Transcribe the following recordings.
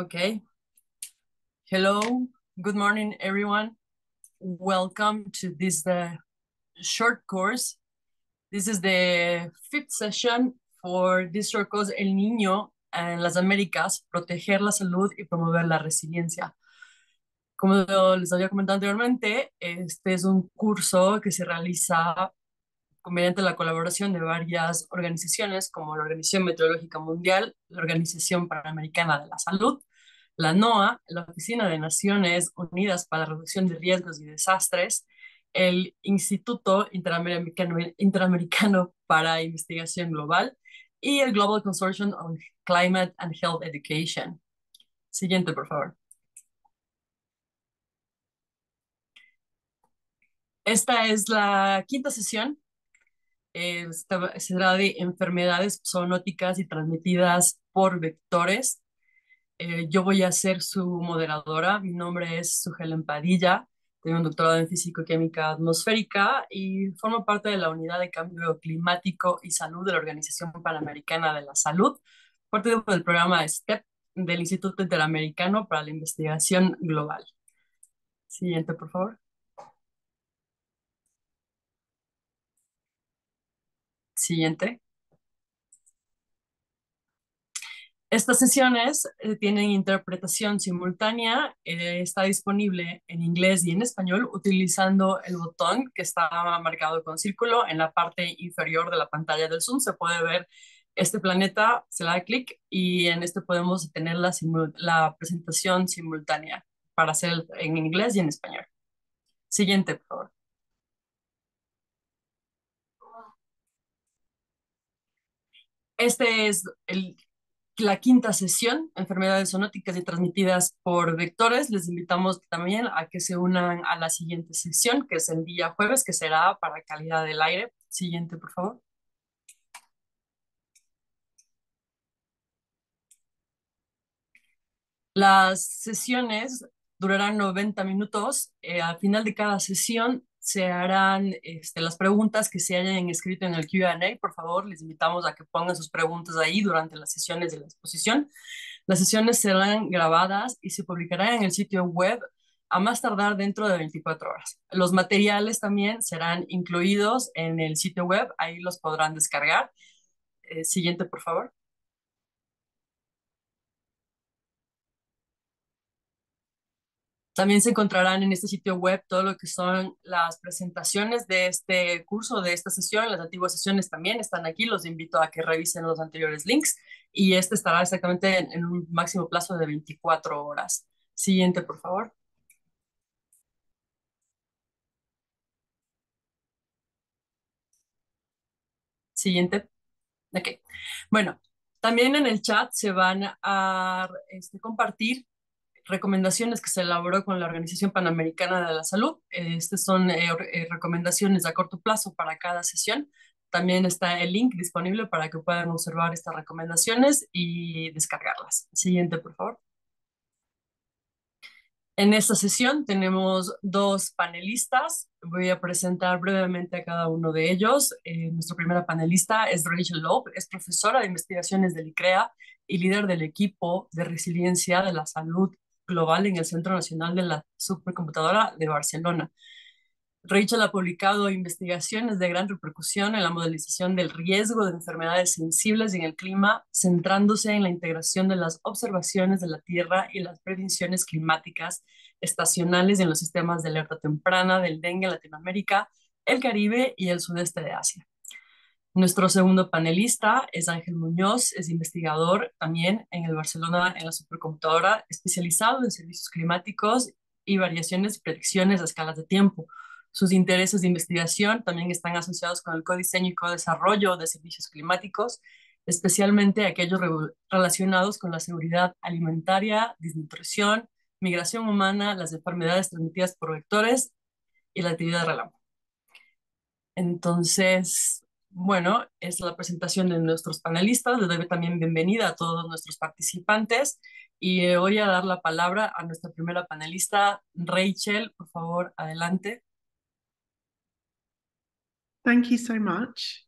Okay. Hello. Good morning, everyone. Welcome to this short course. This is the fifth session for this short course, El Niño en las Américas, proteger la salud y promover la resiliencia. Como les había comentado anteriormente, este es un curso que se realiza mediante la colaboración de varias organizaciones como la Organización Meteorológica Mundial, la Organización Panamericana de la Salud, la NOAA, la Oficina de Naciones Unidas para la Reducción de Riesgos y Desastres, el Instituto Interamericano, para Investigación Global y el Global Consortium on Climate and Health Education. Siguiente, por favor. Esta es la quinta sesión. esta será de enfermedades zoonóticas y transmitidas por vectores. Eh, yo voy a ser su moderadora. Mi nombre es Sujel Empadilla. Tengo un doctorado en físico-química atmosférica y formo parte de la unidad de cambio climático y salud de la Organización Panamericana de la Salud, parte del programa STEP del Instituto Interamericano para la Investigación Global. Siguiente, por favor. Siguiente. Estas sesiones eh, tienen interpretación simultánea, eh, está disponible en inglés y en español utilizando el botón que está marcado con círculo en la parte inferior de la pantalla del Zoom. Se puede ver este planeta, se le da clic y en este podemos tener la, la presentación simultánea para hacer en inglés y en español. Siguiente, por favor. Este es el la quinta sesión, enfermedades zoonóticas y transmitidas por vectores. Les invitamos también a que se unan a la siguiente sesión, que es el día jueves, que será para calidad del aire. Siguiente, por favor. Las sesiones durarán 90 minutos. Eh, al final de cada sesión se harán este, las preguntas que se hayan escrito en el QA. Por favor, les invitamos a que pongan sus preguntas ahí durante las sesiones de la exposición. Las sesiones serán grabadas y se publicarán en el sitio web a más tardar dentro de 24 horas. Los materiales también serán incluidos en el sitio web, ahí los podrán descargar. Eh, siguiente, por favor. También se encontrarán en este sitio web todo lo que son las presentaciones de este curso, de esta sesión. Las antiguas sesiones también están aquí. Los invito a que revisen los anteriores links y este estará exactamente en, un máximo plazo de 24 horas. Siguiente, por favor. Siguiente. Ok. Bueno, también en el chat se van a este, compartir recomendaciones que se elaboró con la Organización Panamericana de la Salud. estas son eh, eh, recomendaciones a corto plazo para cada sesión. También está el link disponible para que puedan observar estas recomendaciones y descargarlas. Siguiente, por favor. En esta sesión tenemos dos panelistas. Voy a presentar brevemente a cada uno de ellos. Nuestro eh, nuestra primera panelista es Rachel Loeb, es profesora de investigaciones del ICREA y líder del equipo de resiliencia de la salud global en el Centro Nacional de la Supercomputadora de Barcelona. Rachel ha publicado investigaciones de gran repercusión en la modelización del riesgo de enfermedades sensibles en el clima, centrándose en la integración de las observaciones de la Tierra y las predicciones climáticas estacionales en los sistemas de alerta temprana del dengue en Latinoamérica, el Caribe y el sudeste de Asia. Nuestro segundo panelista es Ángel Muñoz, es investigador también en el Barcelona, en la supercomputadora, especializado en servicios climáticos y variaciones y predicciones a escalas de tiempo. Sus intereses de investigación también están asociados con el codiseño y codesarrollo de servicios climáticos, especialmente aquellos relacionados con la seguridad alimentaria, desnutrición, migración humana, las enfermedades transmitidas por vectores y la actividad relámpago. Entonces, bueno, es la presentación de nuestros panelistas. Les doy también bienvenida a todos nuestros participantes y eh, voy a dar la palabra a nuestra primera panelista, Rachel. Por favor, adelante. Thank you so much.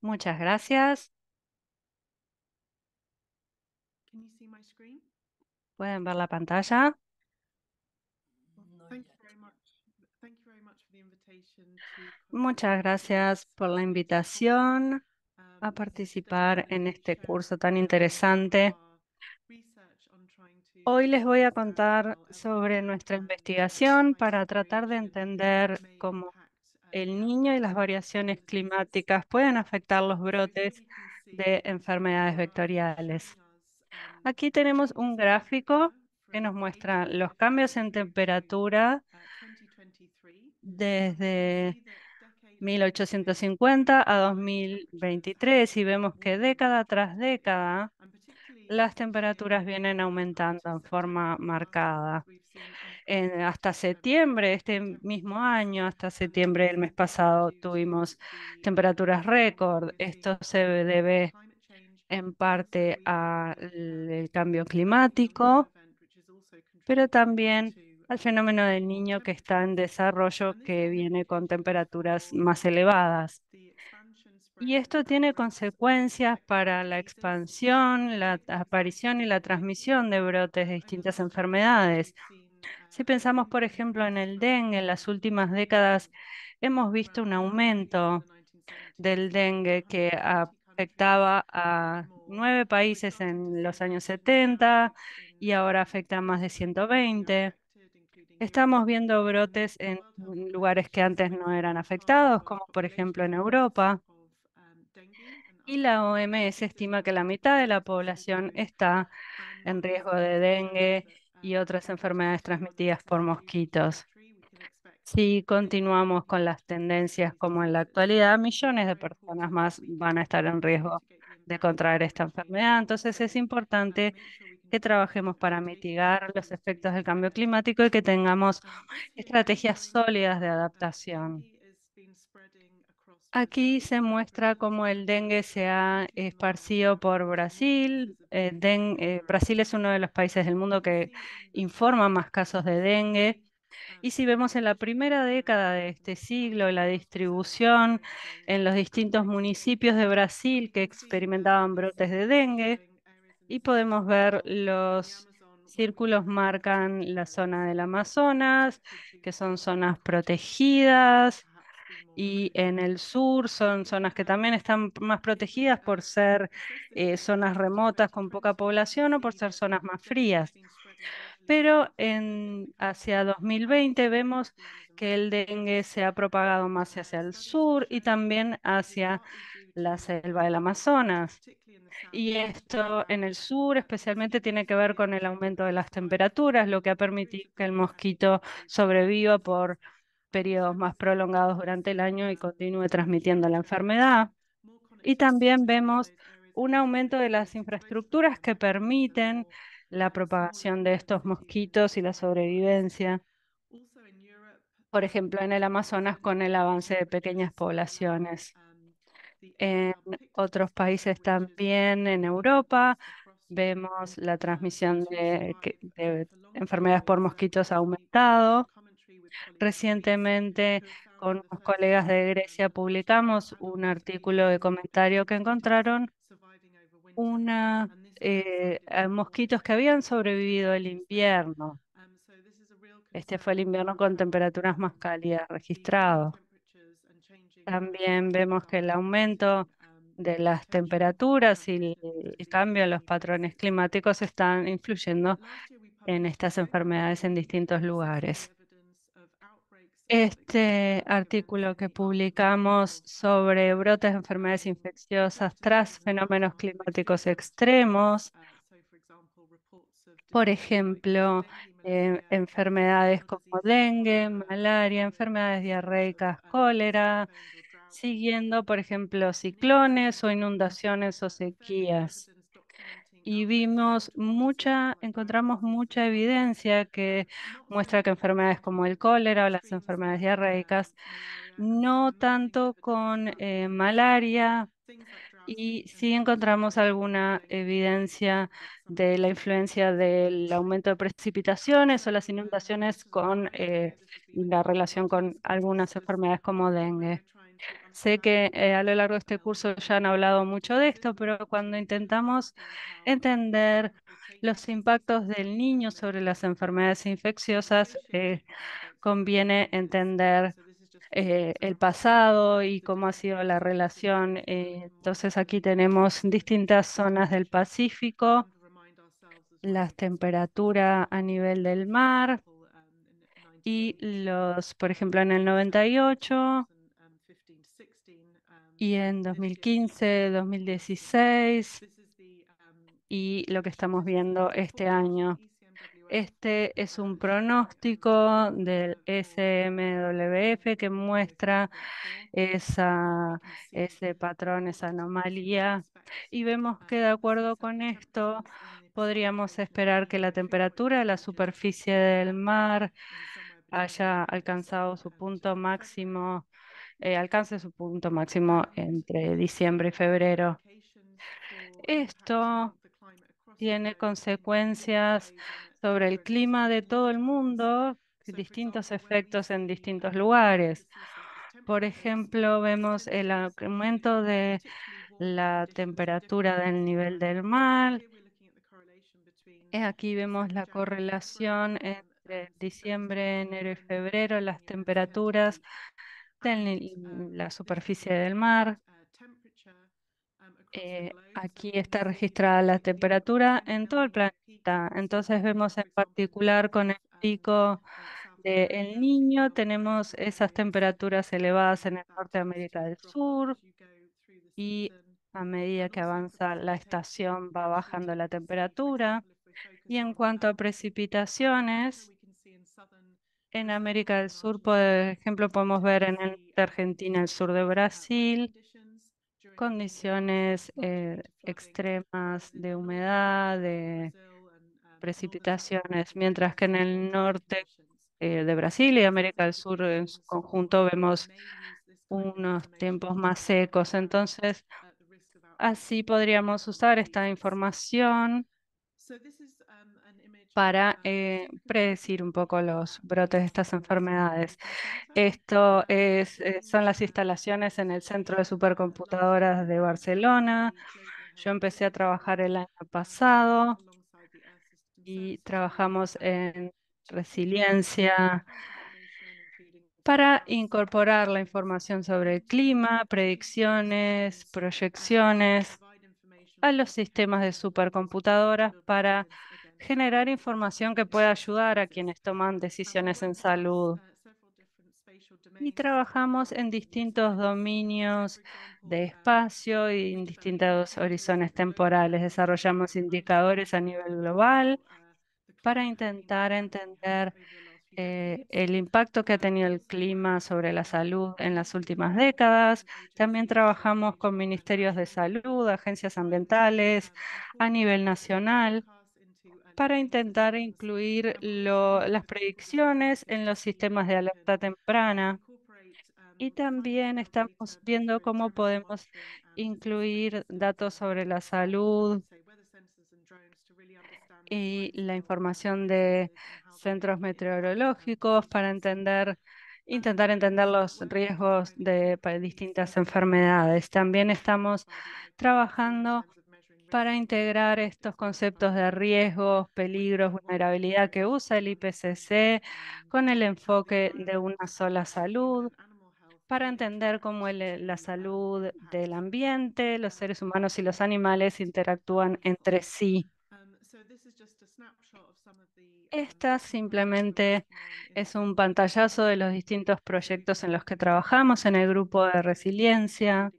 Muchas gracias. ¿Pueden ver la pantalla? Muchas gracias por la invitación a participar en este curso tan interesante. Hoy les voy a contar sobre nuestra um, investigación para tratar de entender cómo uh, el niño y las variaciones climáticas pueden afectar los brotes de enfermedades vectoriales. Um, Aquí tenemos un gráfico que nos muestra los cambios en uh, temperatura desde 1850 a 2023 y vemos que década tras década las temperaturas vienen aumentando en forma marcada. hasta septiembre, este mismo año, hasta septiembre del mes pasado, tuvimos temperaturas récord. Esto se debe en parte al cambio climático, pero también al fenómeno del niño que está en desarrollo, que viene con temperaturas más elevadas. Y esto tiene consecuencias para la expansión, la aparición y la transmisión de brotes de distintas enfermedades. Si pensamos, por ejemplo, en el dengue, en las últimas décadas hemos visto un aumento del dengue que afectaba a nueve países en los años 70 y ahora afecta a más de 120. Estamos viendo brotes en lugares que antes no eran afectados, como por ejemplo en Europa. Y la OMS estima que la mitad de la población está en riesgo de dengue y otras enfermedades transmitidas por mosquitos. Si continuamos con las tendencias como en la actualidad, millones de personas más van a estar en riesgo de contraer esta enfermedad. Entonces es importante que trabajemos para mitigar los efectos del cambio climático y que tengamos estrategias sólidas de adaptación. Aquí se muestra cómo el dengue se ha esparcido por Brasil. Eh, eh, Brasil es uno de los países del mundo que informa más casos de dengue. Y si vemos en la primera década de este siglo la distribución en los distintos municipios de Brasil que experimentaban brotes de dengue, y podemos ver los círculos marcan la zona del Amazonas, que son zonas protegidas, y en el sur son zonas que también están más protegidas por ser eh, zonas remotas con poca población o por ser zonas más frías. Pero en, hacia 2020 vemos que el dengue se ha propagado más hacia el sur y también hacia la selva del Amazonas. Y esto en el sur especialmente tiene que ver con el aumento de las temperaturas, lo que ha permitido que el mosquito sobreviva por periodos más prolongados durante el año y continúe transmitiendo la enfermedad. Y también vemos un aumento de las infraestructuras que permiten la propagación de estos mosquitos y la sobrevivencia. Por ejemplo, en el Amazonas con el avance de pequeñas poblaciones. Ah, en otros países también, en Europa. Vemos la transmisión de, enfermedades por mosquitos aumentado. Recientemente con unos colegas de Grecia publicamos un artículo de comentario que encontraron una, eh, mosquitos que habían sobrevivido el invierno. Um, este fue el invierno con temperaturas más cálidas registradas. También vemos que el aumento de las temperaturas y el cambio en los patrones climáticos están influyendo en estas enfermedades en distintos lugares. Este artículo que publicamos sobre brotes de enfermedades infecciosas tras fenómenos climáticos extremos, por ejemplo, Em, enfermedades como dengue, malaria, enfermedades diarreicas, cólera, siguiendo, por ejemplo, ciclones o inundaciones o sequías. Y vimos mucha, encontramos mucha evidencia que muestra que enfermedades como el cólera o las enfermedades diarreicas, no tanto con eh, malaria, y si encontramos alguna evidencia de la influencia del aumento de precipitaciones o las inundaciones con eh, la relación con algunas enfermedades como dengue. Sé que eh, a lo largo de este curso ya han hablado mucho de esto, pero cuando intentamos entender los impactos del niño sobre las enfermedades infecciosas, eh, conviene entender eh, el pasado y cómo ha sido la relación. Eh, entonces aquí tenemos distintas zonas del Pacífico, las temperaturas a nivel del mar y los, por ejemplo, en el 98 y en 2015, 2016 y lo que estamos viendo este año. Este es un pronóstico del SMWF que muestra ese patrón, esa anomalía. Y vemos que de acuerdo con esto podríamos esperar que la temperatura de la superficie del mar haya alcanzado su punto máximo, eh, alcance su punto máximo entre diciembre y febrero. Esto tiene consecuencias sobre el clima de todo el mundo, distintos efectos en distintos lugares. Por ejemplo, vemos el aumento de la temperatura del nivel del mar. Eh, aquí vemos la correlación entre diciembre, enero y febrero, las temperaturas de la superficie del mar. Eh, aquí está registrada la temperatura en todo el planeta entonces vemos en particular con el pico del niño, tenemos esas temperaturas elevadas en el ah, norte de América del Sur y a medida que avanza la estación va bajando la temperatura. Y en cuanto a precipitaciones, en América del Sur, por ejemplo, podemos ver en el de Argentina, el sur de uh, Brasil, condiciones eh, extremas de humedad, de precipitaciones, mientras que en el norte eh, de Brasil y América del Sur en su conjunto vemos unos tiempos más secos. Entonces, así podríamos usar esta información para eh, predecir un poco los brotes de estas enfermedades. Esto es, eh, son las instalaciones en el Centro de Supercomputadoras de Barcelona. Yo empecé a trabajar el año pasado y trabajamos en resiliencia para incorporar la información sobre el clima, predicciones, proyecciones a los sistemas de supercomputadoras para generar información que pueda ayudar a quienes toman decisiones en salud y trabajamos en distintos dominios de espacio y en distintos horizontes temporales. Desarrollamos indicadores a nivel global para intentar entender eh, el impacto que ha tenido el clima sobre la salud en las últimas décadas. También trabajamos con ministerios de salud, agencias ambientales a nivel nacional para intentar incluir las predicciones en los sistemas de alerta temprana y también estamos viendo cómo podemos incluir datos sobre la salud y la información de centros meteorológicos para entender intentar entender los riesgos de distintas enfermedades. También estamos trabajando para integrar estos conceptos de riesgos, peligros, vulnerabilidad que usa el IPCC con el enfoque de una sola salud para entender cómo eh, la salud del ambiente, los seres humanos y los animales interactúan entre sí. Um, um, Esta simplemente um, es un pantallazo de los distintos proyectos en los que trabajamos en el grupo de resiliencia,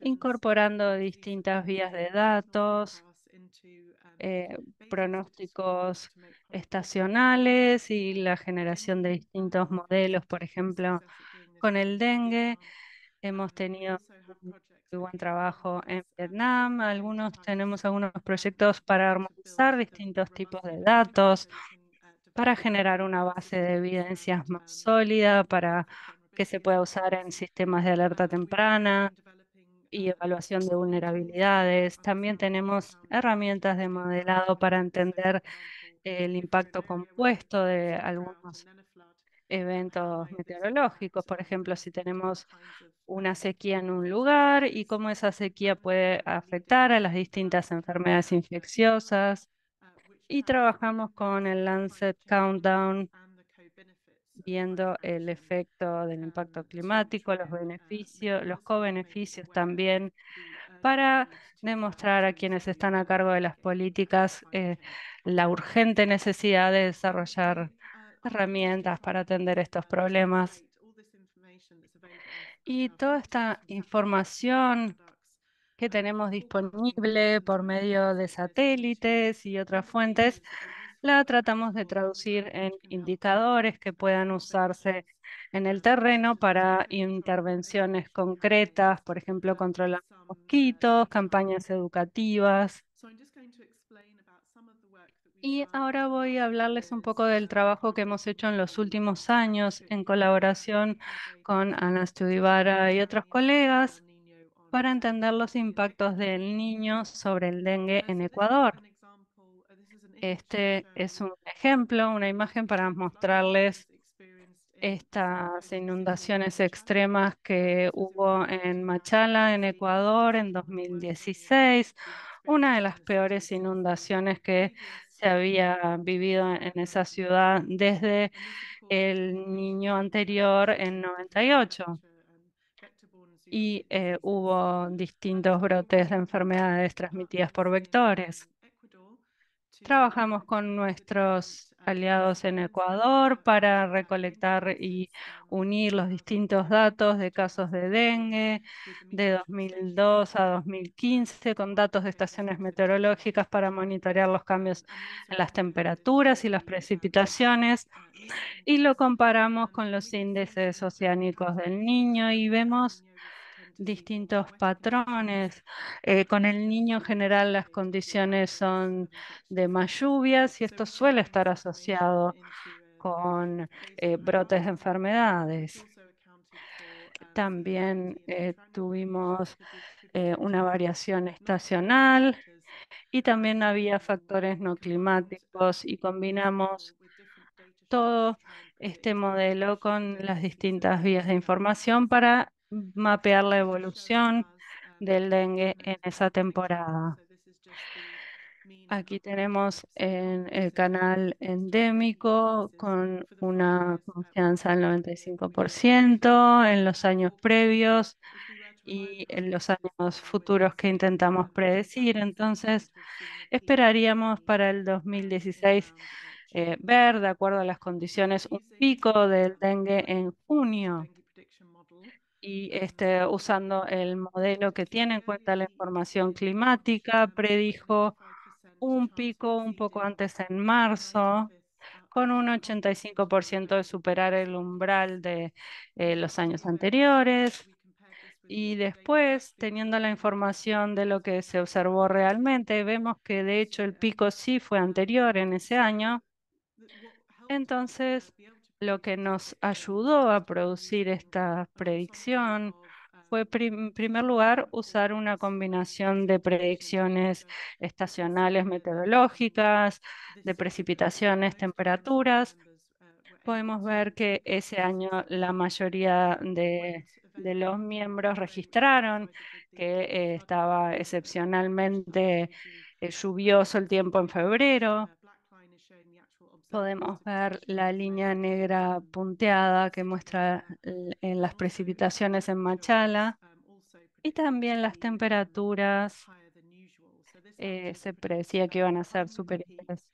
incorporando distintas vías de datos, eh, pronósticos estacionales y la generación de distintos modelos, por ejemplo, con el dengue. Hemos tenido muy buen trabajo en Vietnam. Algunos tenemos algunos proyectos para armonizar distintos tipos de datos, eh, para generar una base de evidencias más sólida, para que se pueda usar en sistemas de alerta temprana y evaluación de vulnerabilidades. También tenemos herramientas de modelado para entender el impacto compuesto de algunos eventos meteorológicos, por ejemplo, si tenemos una sequía en un lugar y cómo esa sequía puede afectar a las distintas enfermedades infecciosas. Ah, y trabajamos con el Lancet Countdown, viendo el efecto del impacto climático, los um, beneficios, los co-beneficios también, para demostrar a quienes están a cargo de las políticas eh, la urgente necesidad de desarrollar herramientas para atender estos problemas. Y toda esta información que tenemos disponible por medio de satélites y otras fuentes, la tratamos de traducir en indicadores que puedan usarse en el terreno para intervenciones concretas, por ejemplo, controlar mosquitos, campañas educativas y ahora voy a hablarles un poco del trabajo que hemos hecho en los últimos años en colaboración con Ana Studivara y otros colegas para entender los impactos del niño sobre el dengue en Ecuador. Este es un ejemplo, una imagen para mostrarles estas inundaciones extremas que hubo en Machala, en Ecuador, en 2016, una de las peores inundaciones que había vivido en esa ciudad desde el niño anterior en 98 y eh, hubo distintos brotes de enfermedades transmitidas por vectores. Trabajamos con nuestros aliados en Ecuador para recolectar y unir los distintos datos de casos de dengue de 2002 a 2015 con datos de estaciones meteorológicas para monitorear los cambios en las temperaturas y las precipitaciones y lo comparamos con los índices oceánicos del niño y vemos distintos patrones. Eh, con el niño en general las condiciones son de más lluvias y esto suele estar asociado con eh, brotes de enfermedades. También eh, tuvimos una variación estacional y también había factores no climáticos y combinamos todo este modelo con las distintas vías de información para mapear la evolución ah, del dengue en esa temporada. Aquí tenemos en el canal endémico con una ah, pues, confianza del 95% en los años previos y en los años futuros que intentamos predecir. Entonces, esperaríamos para el 2016 ah, eh, ver, de acuerdo a las condiciones, un pico del dengue en junio y este, usando el modelo que tiene en cuenta la información climática, predijo un pico un poco antes en marzo, con un 85% de superar el umbral de eh, los años anteriores. Y después, teniendo la información de lo que se observó realmente, vemos que de hecho el pico sí fue anterior en ese año. Entonces, lo que nos ayudó a producir esta predicción fue, en primer lugar, usar una combinación de predicciones estacionales meteorológicas, de precipitaciones, temperaturas. Podemos ver que ese año la mayoría de, los miembros registraron que eh, estaba excepcionalmente eh, lluvioso el tiempo en febrero podemos ver la línea negra punteada que muestra en las precipitaciones en Machala y también las temperaturas eh, se predecía que iban a ser superiores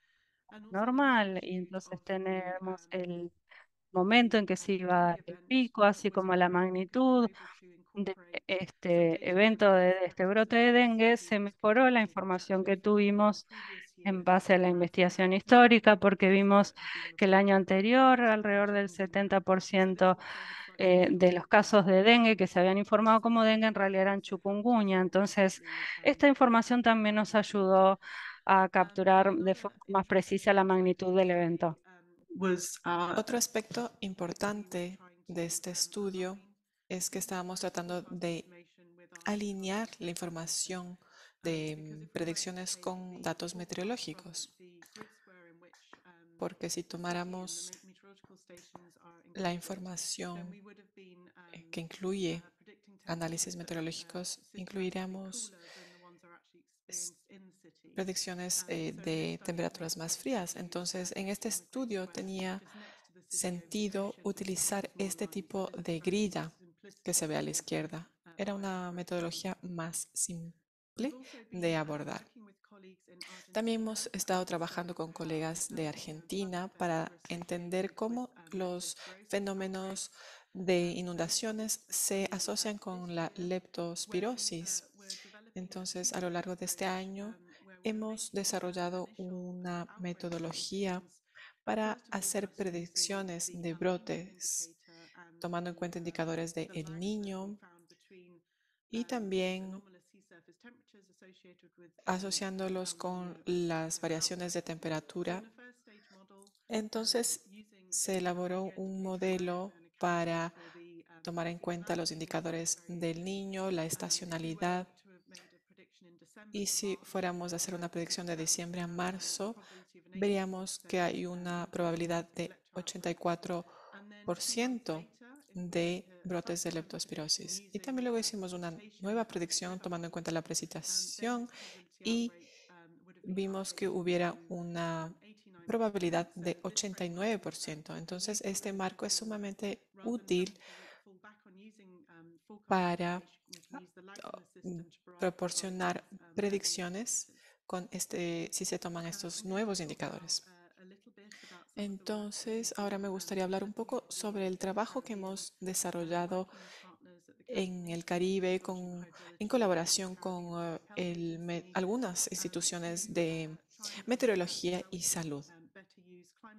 normal y entonces tenemos el momento en que se iba el pico, así como la magnitud de este evento, de este brote de dengue, se mejoró la información que tuvimos en base a la investigación histórica, porque vimos que el año anterior alrededor del 70% eh, de los casos de dengue que se habían informado como dengue en realidad eran chupunguña. Entonces, esta información también nos ayudó a capturar de forma más precisa la magnitud del evento. Pues, ah, Otro aspecto importante de este estudio es que estábamos tratando de alinear la información de ah, predicciones con datos meteorológicos. Um, Porque si tomáramos la información eh, um, que incluye uh, análisis uh, meteorológicos, incluiríamos predicciones um, eh, de temperaturas más frías. Entonces, en este estudio tenía sentido utilizar este tipo de grilla que se ve a la izquierda. Uh, Era una metodología más simple de abordar. También hemos estado trabajando con colegas de Argentina para entender cómo los fenómenos de inundaciones se asocian con la leptospirosis. Entonces, a lo largo de este año, hemos desarrollado una metodología para hacer predicciones de brotes, tomando en cuenta indicadores de el niño y también asociándolos con las variaciones de temperatura. Entonces se elaboró un modelo para um, tomar en cuenta los indicadores del niño, la estacionalidad. Y si fuéramos a hacer una predicción de diciembre a marzo, veríamos que hay una probabilidad de 84% de brotes de leptospirosis. Y también luego hicimos una nueva predicción tomando en cuenta la precipitación y vimos que hubiera una probabilidad de 89%. Entonces, este marco es sumamente útil para ah, proporcionar predicciones con este, si se toman estos nuevos indicadores. Entonces, ahora me gustaría hablar un poco sobre el trabajo que hemos desarrollado en el Caribe en colaboración con eh, algunas instituciones de meteorología y salud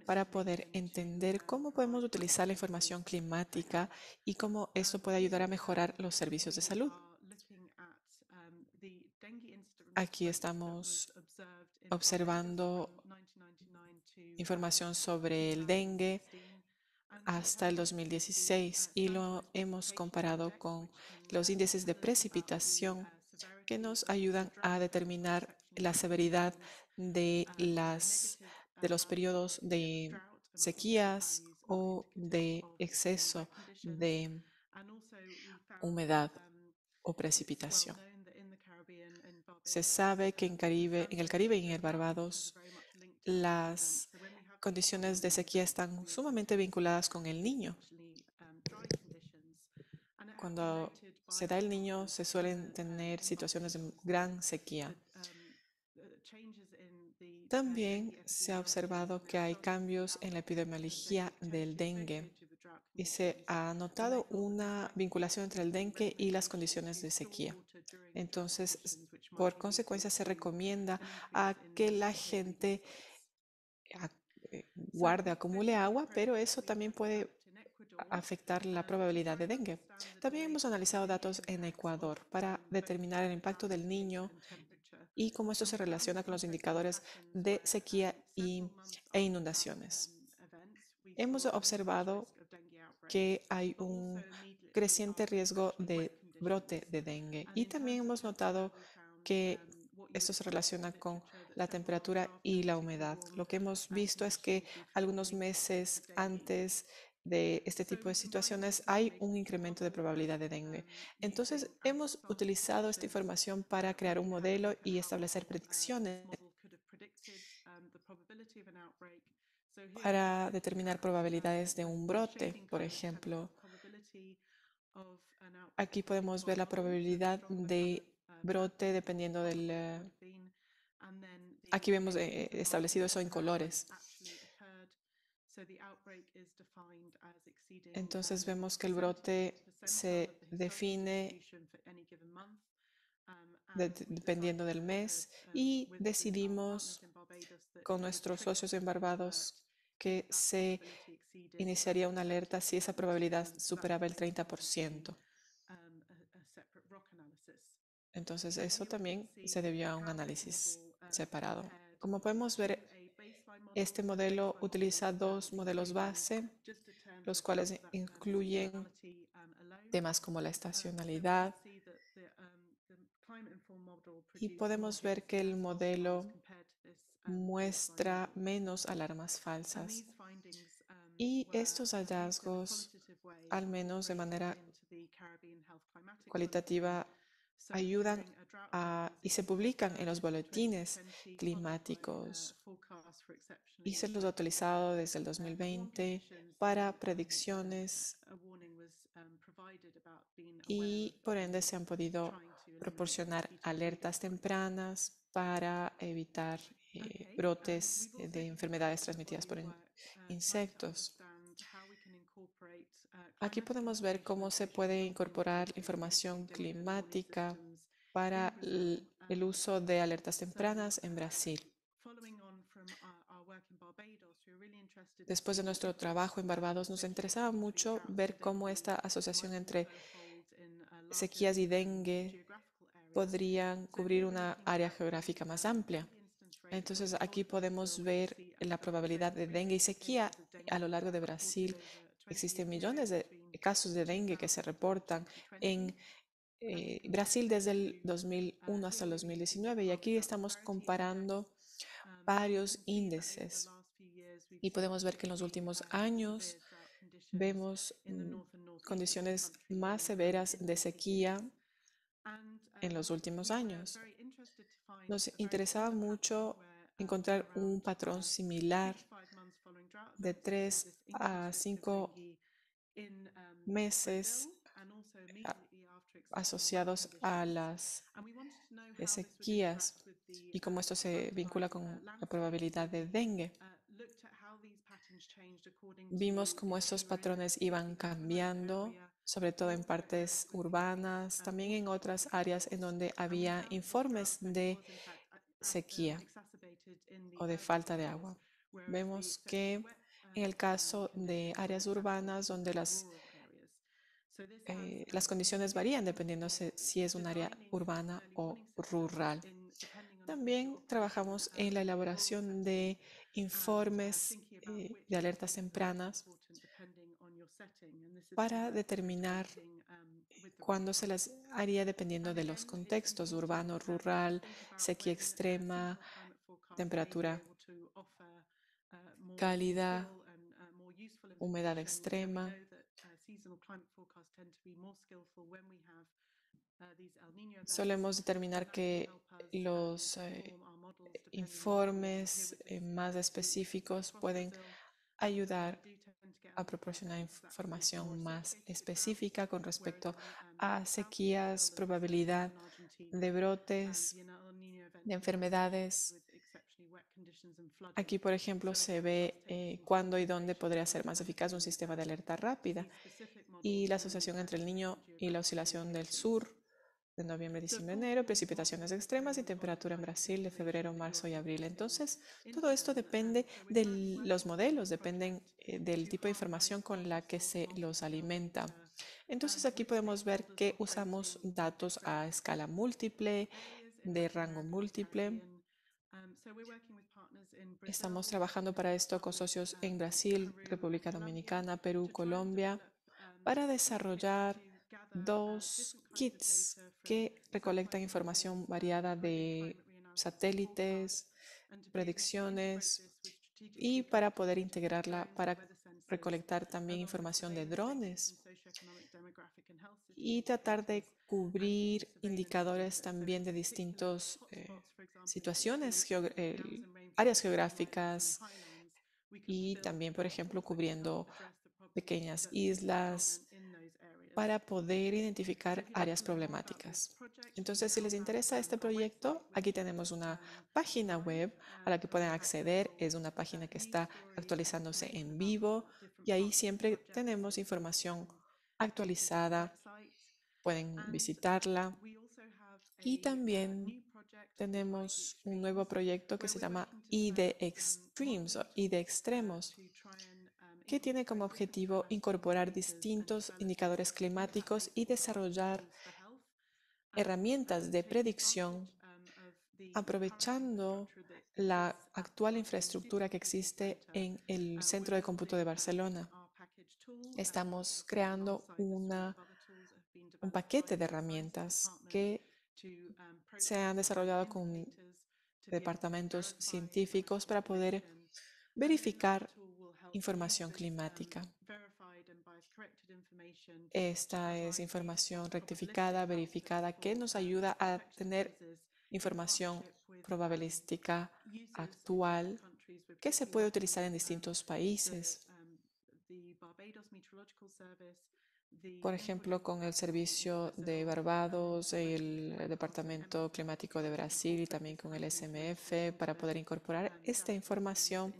para poder entender cómo podemos utilizar la información climática y cómo eso puede ayudar a mejorar los servicios de salud. Aquí estamos observando información sobre el dengue hasta el 2016 y lo hemos comparado con los índices de precipitación que nos ayudan a determinar la severidad de, las, de los periodos de sequías o de exceso de humedad o precipitación. Se sabe que en, Caribe, en el Caribe y en el Barbados las condiciones de sequía están sumamente vinculadas con el niño. Cuando se da el niño, se suelen tener situaciones de gran sequía. También se ha observado que hay cambios en la epidemiología del dengue y se ha notado una vinculación entre el dengue y las condiciones de sequía. Entonces, por consecuencia, se recomienda a que la gente eh, guarde, acumule agua, pero eso también puede afectar la probabilidad de dengue. También hemos analizado datos en Ecuador para determinar el impacto del niño y cómo esto se relaciona con los indicadores de sequía e inundaciones. Hemos observado que hay un creciente riesgo de brote de dengue y también hemos notado que esto se relaciona con la temperatura y la humedad. Lo que hemos visto es que algunos meses antes de este tipo de situaciones hay un incremento de probabilidad de dengue. Entonces, hemos utilizado esta información para crear un modelo y establecer predicciones para determinar probabilidades de un brote, por ejemplo. Aquí podemos ver la probabilidad de brote dependiendo del eh, Aquí vemos eh, eh, establecido eso en colores. Entonces vemos que el brote se define um, dependiendo del mes um, y decidimos con nuestros socios en Barbados que se iniciaría una alerta si esa probabilidad superaba el 30%. Um, Entonces eso también se debió a un análisis separado. Como podemos ver, este modelo utiliza dos modelos base, los cuales incluyen temas como la estacionalidad. Y podemos ver que el modelo muestra menos alarmas falsas. Y estos hallazgos, al menos de manera cualitativa, ayudan Ah, y se publican en los boletines climáticos y se los ha utilizado desde el 2020 para predicciones y por ende se han podido proporcionar alertas tempranas para evitar eh, brotes de enfermedades transmitidas por insectos. Aquí podemos ver cómo se puede incorporar información climática para el um, uso de alertas tempranas en Brasil. Uh, Después de nuestro trabajo en Barbados, nos interesaba mucho ver cómo esta asociación entre uh, sequías y dengue podrían cubrir una área geográfica más amplia. Entonces aquí podemos ver la probabilidad de dengue y sequía a lo largo de Brasil. Existen millones de casos de dengue que se reportan en eh, Brasil desde el 2001 hasta el 2019 y aquí estamos comparando varios índices y podemos ver que en los últimos años vemos mm, condiciones más severas de sequía en los últimos años. Nos interesaba mucho encontrar un patrón similar de tres a cinco meses asociados a las sequías y cómo esto se vincula con la probabilidad de dengue. Vimos cómo estos patrones iban cambiando, sobre todo en partes urbanas, también en otras áreas en donde había informes de sequía o de falta de agua. Vemos que en el caso de áreas urbanas donde las eh, las condiciones varían dependiendo si es un área urbana o rural. También trabajamos ah, en la elaboración de ah, informes eh, de alertas tempranas para determinar um, cuándo se las haría dependiendo de los contextos, urbano, rural, sequía extrema, temperatura uh, cálida, uh, humedad extrema. Solemos determinar que uh, los eh, informes eh, más uh, específicos pueden ayudar a proporcionar información más específica con respecto um, a sequías, probabilidad de brotes, de enfermedades Aquí, por ejemplo, se ve eh, cuándo y dónde podría ser más eficaz un sistema de alerta rápida y la asociación entre el niño y la oscilación del sur de noviembre, diciembre, enero, precipitaciones extremas y temperatura en Brasil de febrero, marzo y abril. Entonces, todo esto depende de los modelos, dependen eh, del tipo de información con la que se los alimenta. Entonces, aquí podemos ver que usamos datos a escala múltiple, de rango múltiple Estamos trabajando para esto con socios um, en Brasil, República Dominicana, Perú, Colombia, um, para desarrollar uh, dos kits que recolectan uh, información variada de satélites, predicciones y para poder integrarla para recolectar también información de drones y tratar de cubrir indicadores también de distintas eh, situaciones, áreas geográficas y también, por ejemplo, cubriendo pequeñas islas para poder identificar áreas problemáticas. Entonces, si les interesa este proyecto, aquí tenemos una página web a la que pueden acceder. Es una página que está actualizándose en vivo y ahí siempre tenemos información actualizada pueden visitarla. Y uh, también tenemos un nuevo proyecto que se llama ID um, Extremes o ID Extremos, um, que tiene como objetivo incorporar distintos indicadores climáticos y desarrollar um, herramientas de predicción aprovechando la actual infraestructura que existe en el uh, Centro de Cómputo de Barcelona. Estamos creando una un paquete de herramientas que se han desarrollado con departamentos científicos para poder verificar información climática. Esta es información rectificada, verificada, que nos ayuda a tener información probabilística actual que se puede utilizar en distintos países por ejemplo, con el servicio de Barbados, el Departamento Climático de Brasil y también con el SMF pues, para poder eh, incorporar esta información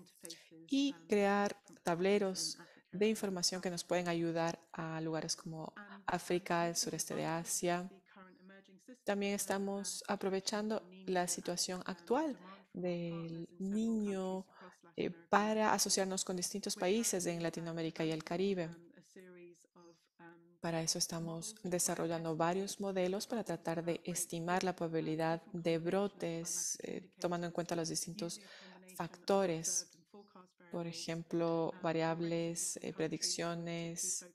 y crear tableros de información que nos pueden ayudar a lugares como África, el sureste de Asia. También estamos aprovechando la situación actual del niño eh, para asociarnos con distintos países en Latinoamérica y el Caribe. Para eso estamos desarrollando varios modelos para tratar de estimar la probabilidad de brotes, eh, tomando en cuenta los distintos factores, por ejemplo, variables, eh, predicciones.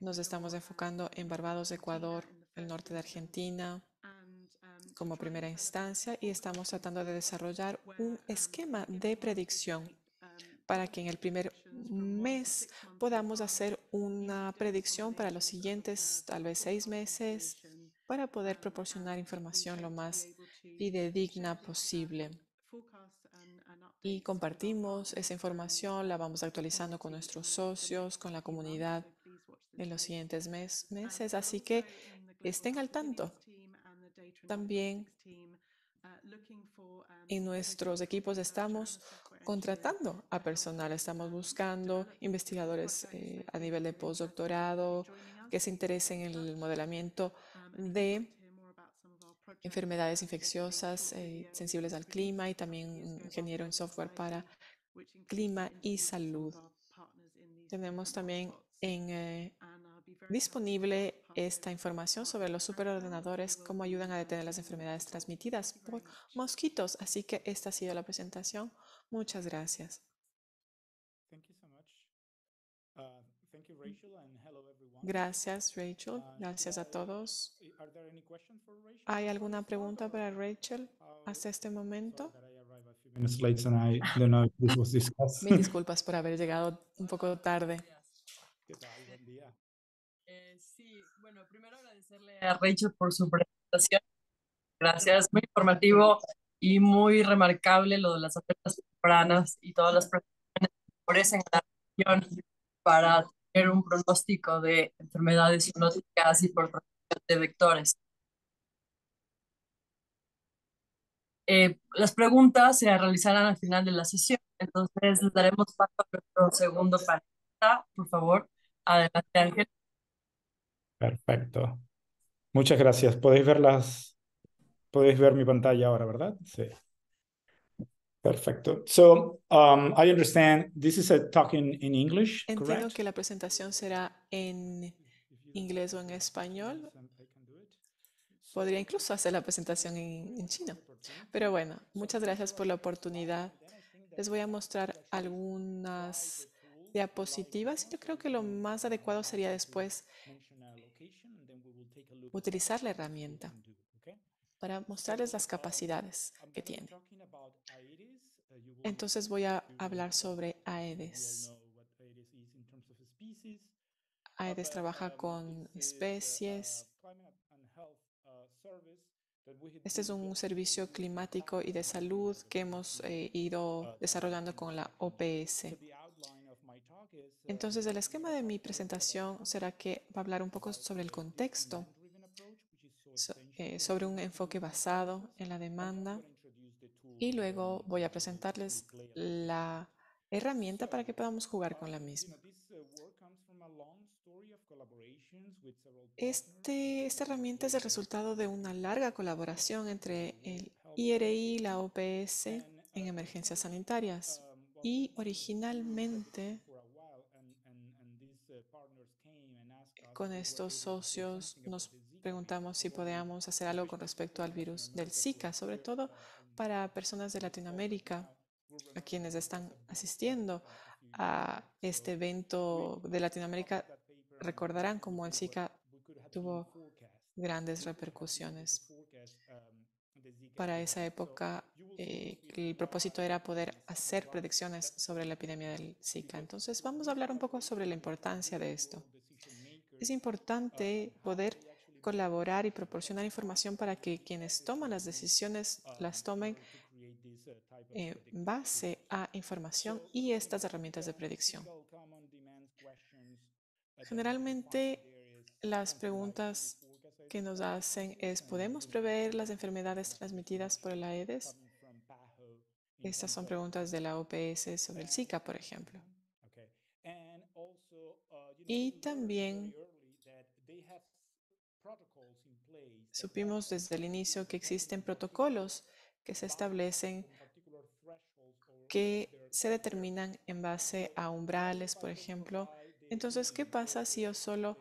Nos estamos enfocando en Barbados, Ecuador, el norte de Argentina como primera instancia y estamos tratando de desarrollar un esquema de predicción para que en el primer mes podamos hacer una predicción para los siguientes, tal vez seis meses, para poder proporcionar información lo más fidedigna posible. Y compartimos esa información, la vamos actualizando con nuestros socios, con la comunidad en los siguientes meses. Así que estén al tanto. También eh, en nuestros equipos estamos contratando a personal, estamos buscando investigadores eh, a nivel de postdoctorado que se interesen en el modelamiento de enfermedades infecciosas eh, sensibles al clima y también ingeniero en software para clima y salud. Tenemos también en, eh, disponible esta información sobre los superordenadores, cómo ayudan a detener las enfermedades transmitidas por mosquitos. Así que esta ha sido la presentación. Muchas gracias. Gracias, Rachel. Uh, gracias a todos. ¿Hay alguna pregunta para Rachel hasta este oh, momento? Mis disculpas por haber llegado un poco tarde. Eh, sí, bueno, primero agradecerle a Rachel por su presentación. Gracias, muy informativo y muy remarcable lo de las alertas tempranas y todas las personas que aparecen en la región para tener un pronóstico de enfermedades zoonóticas y por transmisión de vectores. Eh, las preguntas se realizarán al final de la sesión, entonces les daremos paso a nuestro segundo panelista, por favor. Adelante, Ángel. Perfecto. Muchas gracias. Podéis ver las podéis ver mi pantalla ahora, ¿verdad? Sí. Perfecto. So, um, I understand this is a talk in English, Entiendo que la presentación será en inglés o en español. Podría incluso hacer la presentación en, en chino. Pero bueno, muchas gracias por la oportunidad. Les voy a mostrar algunas diapositivas. Yo creo que lo más adecuado sería después utilizar la herramienta para mostrarles las capacidades que tiene. Entonces voy a hablar sobre Aedes. Aedes trabaja con especies. Este es un servicio climático y de salud que hemos eh, ido desarrollando con la OPS. Entonces, el esquema de mi presentación será que va a hablar un poco sobre el contexto eh, sobre un enfoque basado en la demanda y luego eh, voy a presentarles la herramienta para que podamos jugar con la misma. Uh, este, esta herramienta es el resultado de una larga colaboración entre el IRI y la OPS uh, en emergencias sanitarias um, y originalmente uh, con estos socios nos preguntamos si podíamos hacer algo con respecto al virus del Zika, sobre todo para personas de Latinoamérica, a quienes están asistiendo a este evento de Latinoamérica, recordarán cómo el Zika tuvo grandes repercusiones. Para esa época, eh, el propósito era poder hacer predicciones sobre la epidemia del Zika. Entonces, vamos a hablar un poco sobre la importancia de esto. Es importante poder colaborar y proporcionar información para que quienes toman las decisiones las tomen en eh, base a información y estas herramientas de predicción. Generalmente las preguntas que nos hacen es, ¿podemos prever las enfermedades transmitidas por el Aedes? Estas son preguntas de la OPS sobre el Zika, por ejemplo. Y también Supimos desde el inicio que existen protocolos que se establecen que se determinan en base a umbrales, por ejemplo. Entonces, ¿qué pasa si yo solo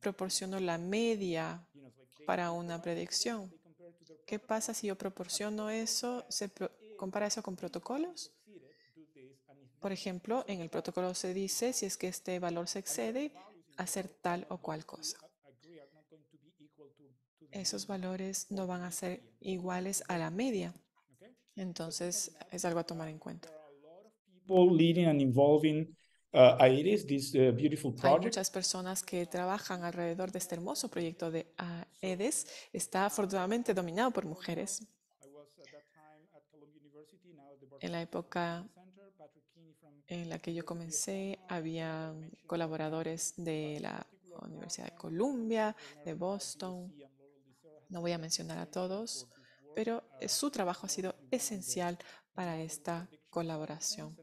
proporciono la media para una predicción? ¿Qué pasa si yo proporciono eso? ¿Se compara eso con protocolos? Por ejemplo, en el protocolo se dice si es que este valor se excede, hacer tal o cual cosa esos valores no van a ser iguales a la media. Entonces, es algo a tomar en cuenta. Uh, uh, Hay muchas personas que trabajan alrededor de este hermoso proyecto de AEDES. Está afortunadamente dominado por mujeres. En la época en la que yo comencé, había colaboradores de la Universidad de Columbia, de Boston, no voy a mencionar a todos, pero eh, su trabajo ha sido esencial para esta colaboración.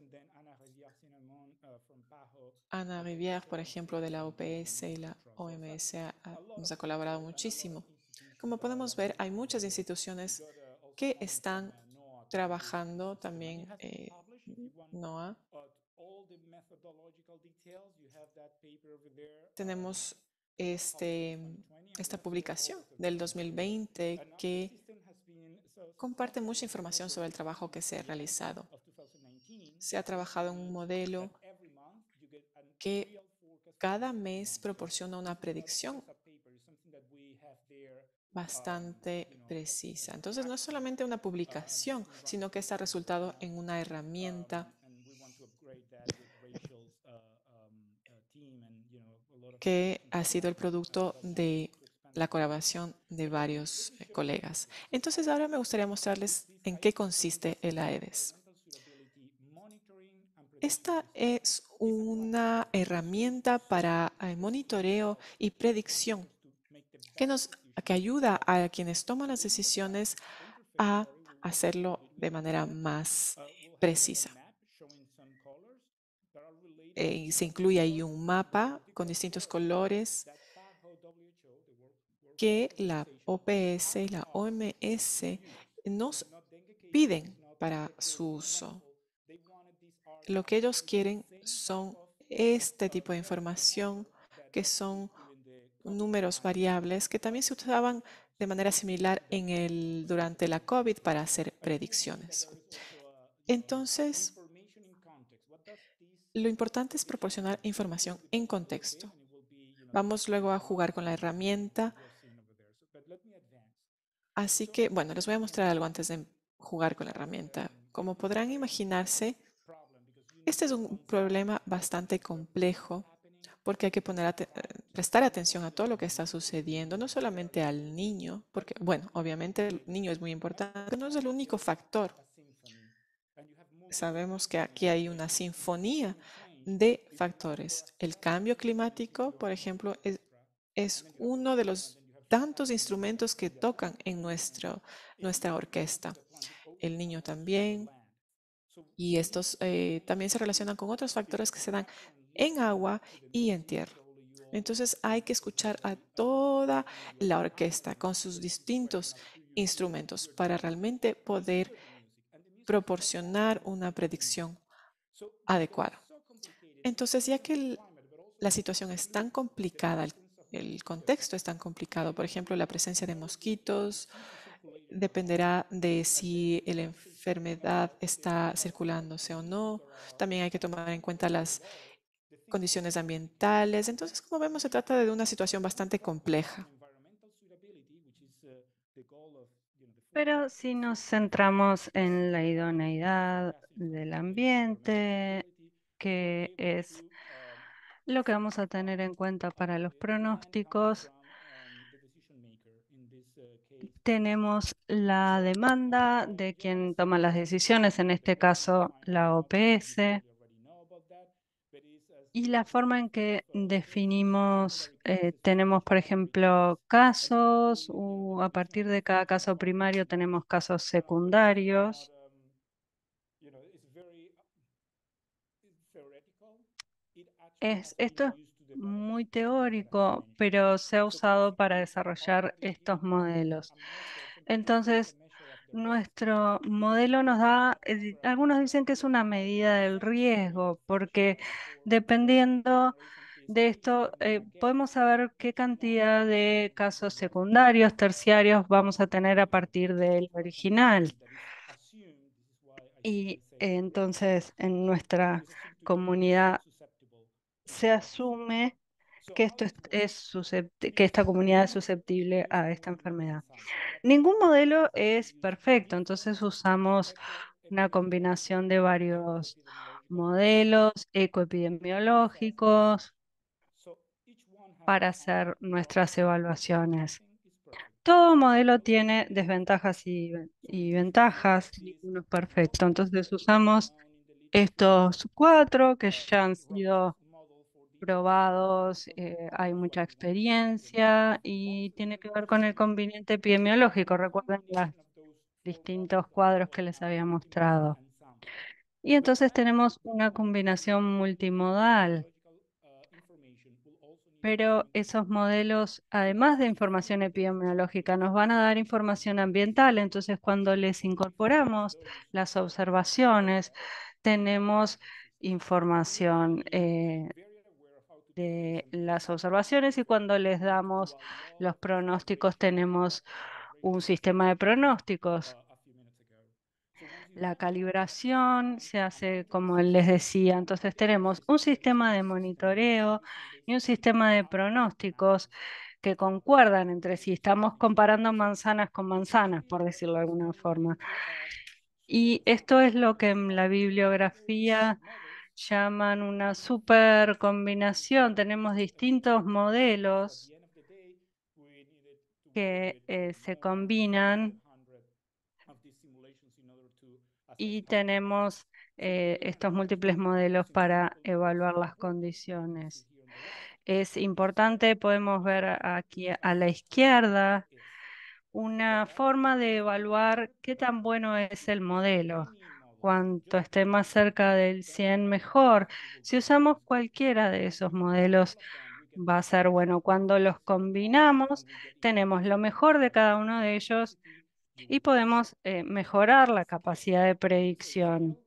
Ana Rivière, por ejemplo, de la OPS y la OMS nos ha colaborado muchísimo. Como podemos ver, hay muchas instituciones que están trabajando también eh, NOAA. Tenemos este, esta publicación del 2020 que comparte mucha información sobre el trabajo que se ha realizado. Se ha trabajado en un modelo que cada mes proporciona una predicción bastante precisa. Entonces, no es solamente una publicación, sino que está resultado en una herramienta que ha sido el producto de la colaboración de varios eh, colegas. Entonces, ahora me gustaría mostrarles en qué consiste el AEDES. Esta es una herramienta para eh, monitoreo y predicción que, nos, que ayuda a quienes toman las decisiones a hacerlo de manera más precisa. Eh, se incluye ahí un mapa con distintos colores que la OPS y la OMS nos piden para su uso. Lo que ellos quieren son este tipo de información que son números variables que también se usaban de manera similar en el, durante la COVID para hacer predicciones. Entonces, lo importante es proporcionar información en contexto. Vamos luego a jugar con la herramienta. Así que, bueno, les voy a mostrar algo antes de jugar con la herramienta. Como podrán imaginarse, este es un problema bastante complejo porque hay que poner prestar atención a todo lo que está sucediendo, no solamente al niño, porque, bueno, obviamente el niño es muy importante, pero no es el único factor. Sabemos que aquí hay una sinfonía de factores. El cambio climático, por ejemplo, es, uno de los tantos instrumentos que tocan en nuestra orquesta. El niño también. Y estos eh, también se relacionan con otros factores que se dan en agua y en tierra. Entonces hay que escuchar a toda la orquesta con sus distintos instrumentos para realmente poder proporcionar una predicción adecuada. Entonces, ya que la situación es tan complicada, el, contexto es tan complicado, por ejemplo, la presencia de mosquitos dependerá de si la enfermedad está circulándose o no. También hay que tomar en cuenta las condiciones ambientales. Entonces, como vemos, se trata de una situación bastante compleja. Pero si nos centramos en la idoneidad del ambiente, que es lo que vamos a tener en cuenta para los pronósticos, tenemos la demanda de quien toma las decisiones, en este caso la OPS, y la forma en que definimos, eh, tenemos, por ejemplo, casos, a partir de cada caso primario tenemos casos secundarios. Es, esto es muy teórico, pero se ha usado para desarrollar estos modelos. Entonces, nuestro modelo nos da, eh, algunos dicen que es una medida del riesgo, porque dependiendo de esto eh, podemos saber qué cantidad de casos secundarios, terciarios vamos a tener a partir del original. Y entonces en nuestra comunidad se asume que, esto es, que esta comunidad es susceptible a esta enfermedad. Ningún modelo es perfecto, entonces usamos una combinación de varios modelos ecoepidemiológicos para hacer nuestras evaluaciones. Todo modelo tiene desventajas y, y ventajas, ninguno es perfecto. Entonces usamos estos cuatro que ya han sido probados, eh, hay mucha experiencia y tiene que ver con el conveniente epidemiológico. Recuerden los distintos cuadros que les había mostrado. Y entonces tenemos una combinación multimodal. Pero esos modelos, además de información epidemiológica, nos van a dar información ambiental. Entonces, cuando les incorporamos las observaciones, tenemos información eh, de las observaciones y cuando les damos los pronósticos tenemos un sistema de pronósticos. La calibración se hace como les decía, entonces tenemos un sistema de monitoreo y un sistema de pronósticos que concuerdan entre sí. Estamos comparando manzanas con manzanas, por decirlo de alguna forma. Y esto es lo que en la bibliografía llaman una super combinación. Tenemos distintos modelos que eh, se combinan y tenemos eh, estos múltiples modelos para evaluar las condiciones. Es importante, podemos ver aquí a la izquierda, una forma de evaluar qué tan bueno es el modelo cuanto esté más cerca del 100, mejor. Si usamos cualquiera de esos modelos, va a ser bueno. Cuando los combinamos, tenemos lo mejor de cada uno de ellos y podemos eh, mejorar la capacidad de predicción.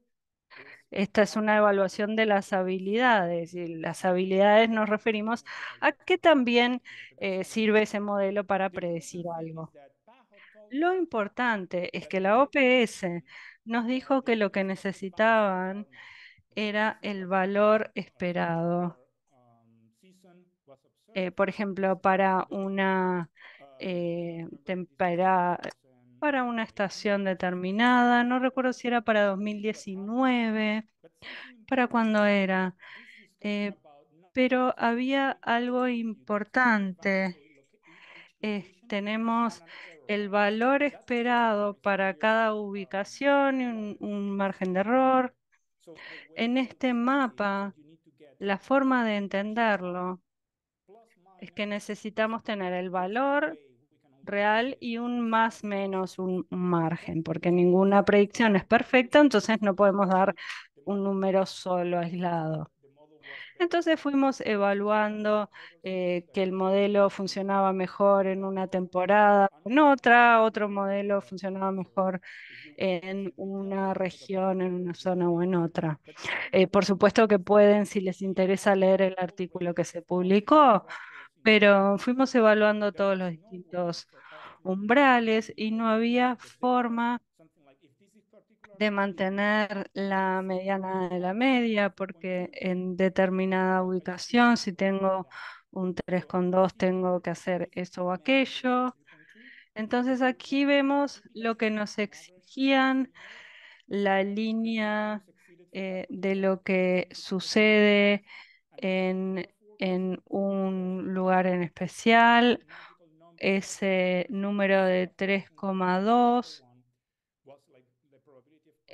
Esta es una evaluación de las habilidades y las habilidades nos referimos a qué también eh, sirve ese modelo para predecir algo. Lo importante es que la OPS nos dijo que lo que necesitaban era el valor esperado. Eh, por ejemplo, para una, eh, para una estación determinada, no recuerdo si era para 2019, para cuándo era, eh, pero había algo importante. tenemos el valor esperado para cada ubicación, y un margen de error. En este mapa, la forma de entenderlo es que necesitamos tener el valor real y un más menos un margen, porque ninguna predicción es perfecta, entonces no podemos dar un número solo aislado. Entonces fuimos evaluando eh, que el modelo funcionaba mejor en una temporada, en otra, otro modelo funcionaba mejor en una región, en una zona o en otra. Eh, por supuesto que pueden, si les interesa leer el artículo que se publicó, pero fuimos evaluando todos los distintos umbrales y no había forma de mantener la mediana de la media, porque en determinada ubicación, si tengo un 3,2, tengo que hacer eso o aquello. Entonces aquí vemos lo que nos exigían, la línea eh, de lo que sucede en, en un lugar en especial, ese número de 3,2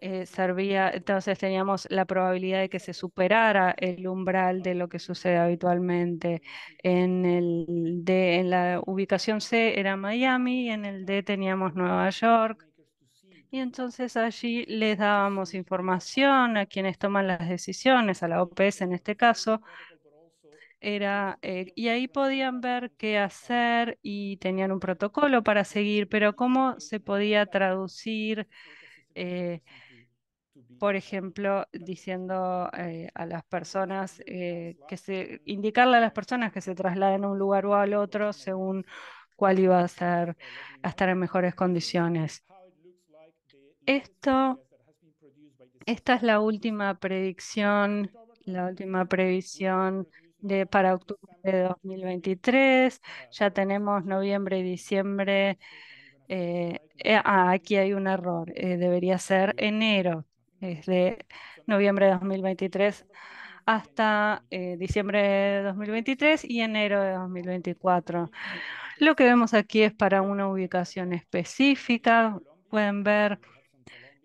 eh, servía, entonces teníamos la probabilidad de que se superara el umbral de lo que sucede habitualmente. En, el la ubicación C era Miami, y en el D teníamos Nueva York. Y entonces allí les dábamos información a quienes toman las decisiones, a la OPS en este caso, era, eh, y ahí podían ver qué hacer y tenían un protocolo para seguir, pero cómo se podía traducir eh, por ejemplo, diciendo eh, a las personas eh, que se, indicarle a las personas que se trasladen a un lugar o al otro según cuál iba a ser, a estar en mejores condiciones. Esto, esta es la última predicción, la última previsión de, para octubre de 2023. Ya tenemos noviembre y diciembre. Eh, ah, aquí hay un error. debería ser enero de noviembre de 2023 hasta eh, diciembre de 2023 y enero de 2024. Lo que vemos aquí es para una ubicación específica. Pueden ver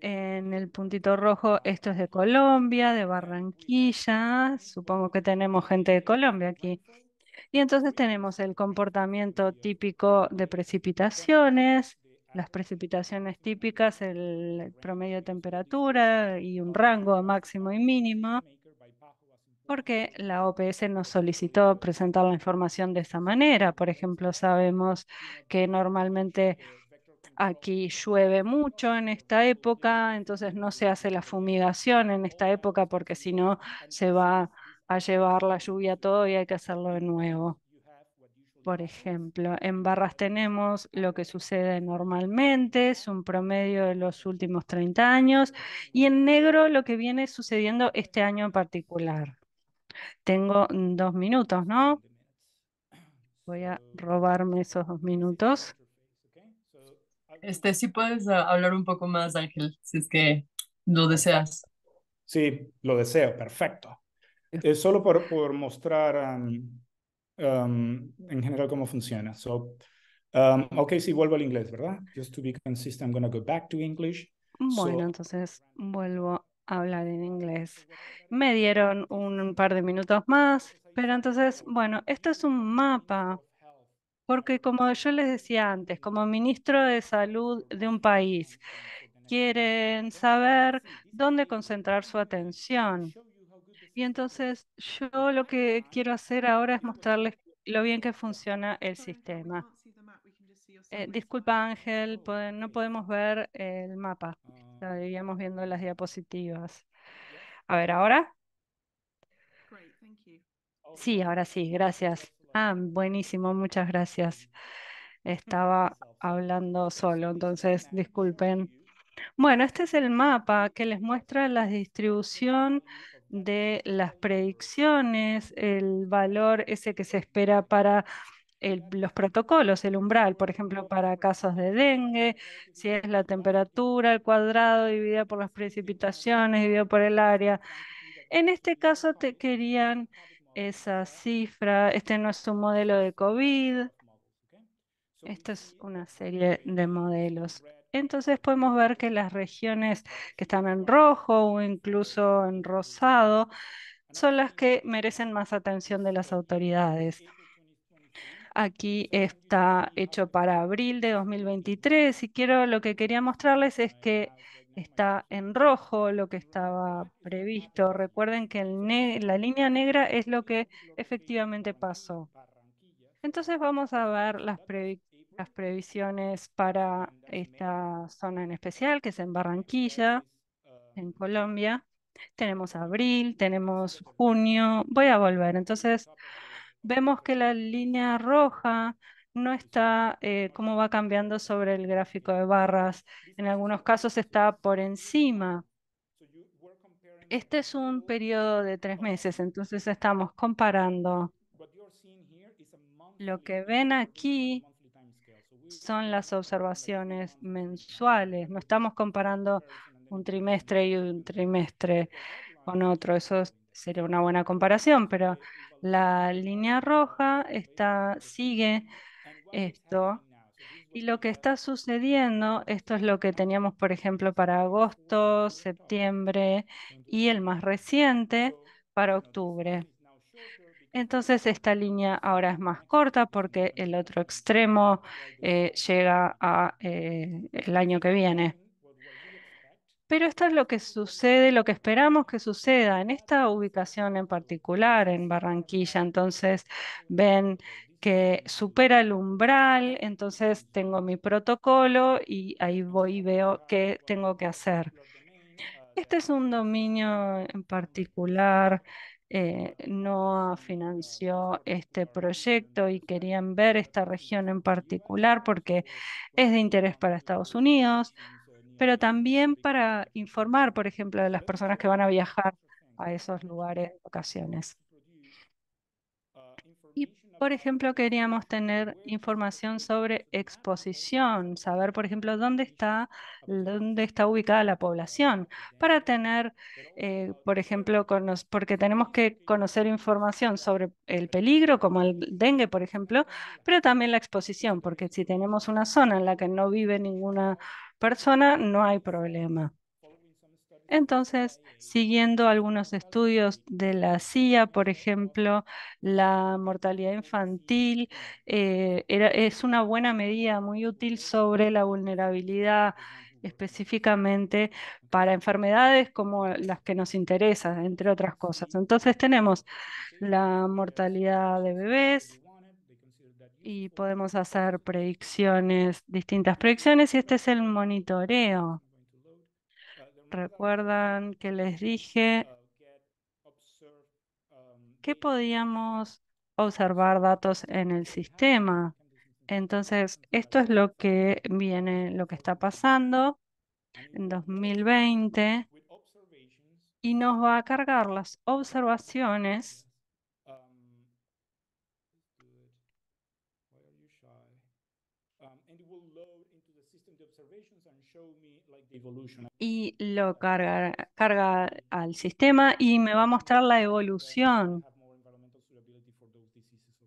en el puntito rojo, esto es de Colombia, de Barranquilla. Supongo que tenemos gente de Colombia aquí. Y entonces tenemos el comportamiento típico de precipitaciones, las precipitaciones típicas, el promedio de temperatura y un rango máximo y mínimo, porque la OPS nos solicitó presentar la información de esta manera. Por ejemplo, sabemos que normalmente aquí llueve mucho en esta época, entonces no se hace la fumigación en esta época porque si no se va a llevar la lluvia todo y hay que hacerlo de nuevo por ejemplo. En barras tenemos lo que sucede normalmente, es un promedio de los últimos 30 años, y en negro lo que viene sucediendo este año en particular. Tengo dos minutos, ¿no? Voy a robarme esos dos minutos. Este, sí puedes ah, hablar un poco más, Ángel, si es que lo deseas. Sí, lo deseo, perfecto. Eh, solo por, por mostrar Um, en general cómo funciona. So, um, ok, sí, vuelvo al inglés, ¿verdad? Just to be consistent, I'm going go back to English. Bueno, entonces vuelvo a hablar en inglés. Me dieron un par de minutos más, pero entonces, bueno, esto es un mapa, porque como yo les decía antes, como ministro de salud de un país, quieren saber dónde concentrar su atención. Y entonces yo lo que quiero hacer ahora es mostrarles lo bien que funciona el sistema. Eh, disculpa Ángel, no podemos ver el mapa. Estaríamos viendo las diapositivas. A ver, ahora. Sí, ahora sí, gracias. Ah, buenísimo, muchas gracias. Estaba hablando solo, entonces disculpen. Bueno, este es el mapa que les muestra la distribución de las predicciones, el valor ese que se espera para los protocolos, el umbral, por ejemplo, para casos de dengue, si es la temperatura al cuadrado dividida por las precipitaciones, dividido por el área. En este caso te querían esa cifra. Este no es un modelo de COVID. Esta es una serie de modelos entonces podemos ver que las regiones que están en rojo o incluso en rosado son las que merecen más atención de las autoridades. Aquí está hecho para abril de 2023 y quiero lo que quería mostrarles es que está en rojo lo que estaba previsto. Recuerden que la línea negra es lo que efectivamente pasó. Entonces vamos a ver las, predicciones las previsiones para esta zona en especial, que es en Barranquilla, en Colombia. Tenemos abril, tenemos junio, voy a volver. Entonces, vemos que la línea roja no está, eh, como va cambiando sobre el gráfico de barras. En algunos casos está por encima. Este es un periodo de tres meses, entonces estamos comparando. Lo que ven aquí son las observaciones mensuales. No estamos comparando un trimestre y un trimestre con otro. Eso sería una buena comparación, pero la línea roja está, sigue esto. Y lo que está sucediendo, esto es lo que teníamos, por ejemplo, para agosto, septiembre y el más reciente para octubre. Entonces esta línea ahora es más corta porque el otro extremo eh, llega a eh, el año que viene. Pero esto es lo que sucede, lo que esperamos que suceda en esta ubicación en particular, en Barranquilla. Entonces ven que supera el umbral, entonces tengo mi protocolo y ahí voy y veo qué tengo que hacer. Este es un dominio en particular eh, no financió este proyecto y querían ver esta región en particular porque es de interés para Estados Unidos, pero también para informar, por ejemplo, de las personas que van a viajar a esos lugares ocasiones. Por ejemplo, queríamos tener información sobre exposición, saber, por ejemplo, dónde está, dónde está ubicada la población, para tener, eh, por ejemplo, porque tenemos que conocer información sobre el peligro, como el dengue, por ejemplo, pero también la exposición, porque si tenemos una zona en la que no vive ninguna persona, no hay problema. Entonces, siguiendo algunos estudios de la CIA, por ejemplo, la mortalidad infantil eh, es una buena medida muy útil sobre la vulnerabilidad específicamente para enfermedades como las que nos interesan, entre otras cosas. Entonces tenemos la mortalidad de bebés y podemos hacer predicciones, distintas predicciones, y este es el monitoreo Recuerdan que les dije que podíamos observar datos en el sistema. Entonces, esto es lo que viene, lo que está pasando en 2020 y nos va a cargar las observaciones y lo carga, al sistema y me va a mostrar la evolución.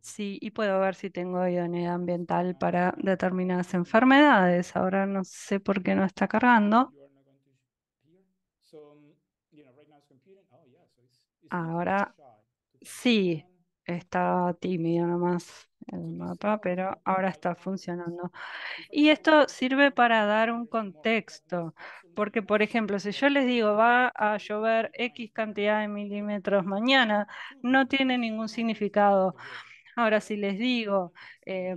Sí, y puedo ver si tengo idoneidad ambiental para determinadas enfermedades. Ahora no sé por qué no está cargando. Ahora sí, está tímido nomás el mapa, pero ahora está funcionando. Y esto sirve para dar un contexto, porque por ejemplo, si yo les digo va a llover X cantidad de milímetros mañana, no tiene ningún significado. Ahora, si les digo, eh,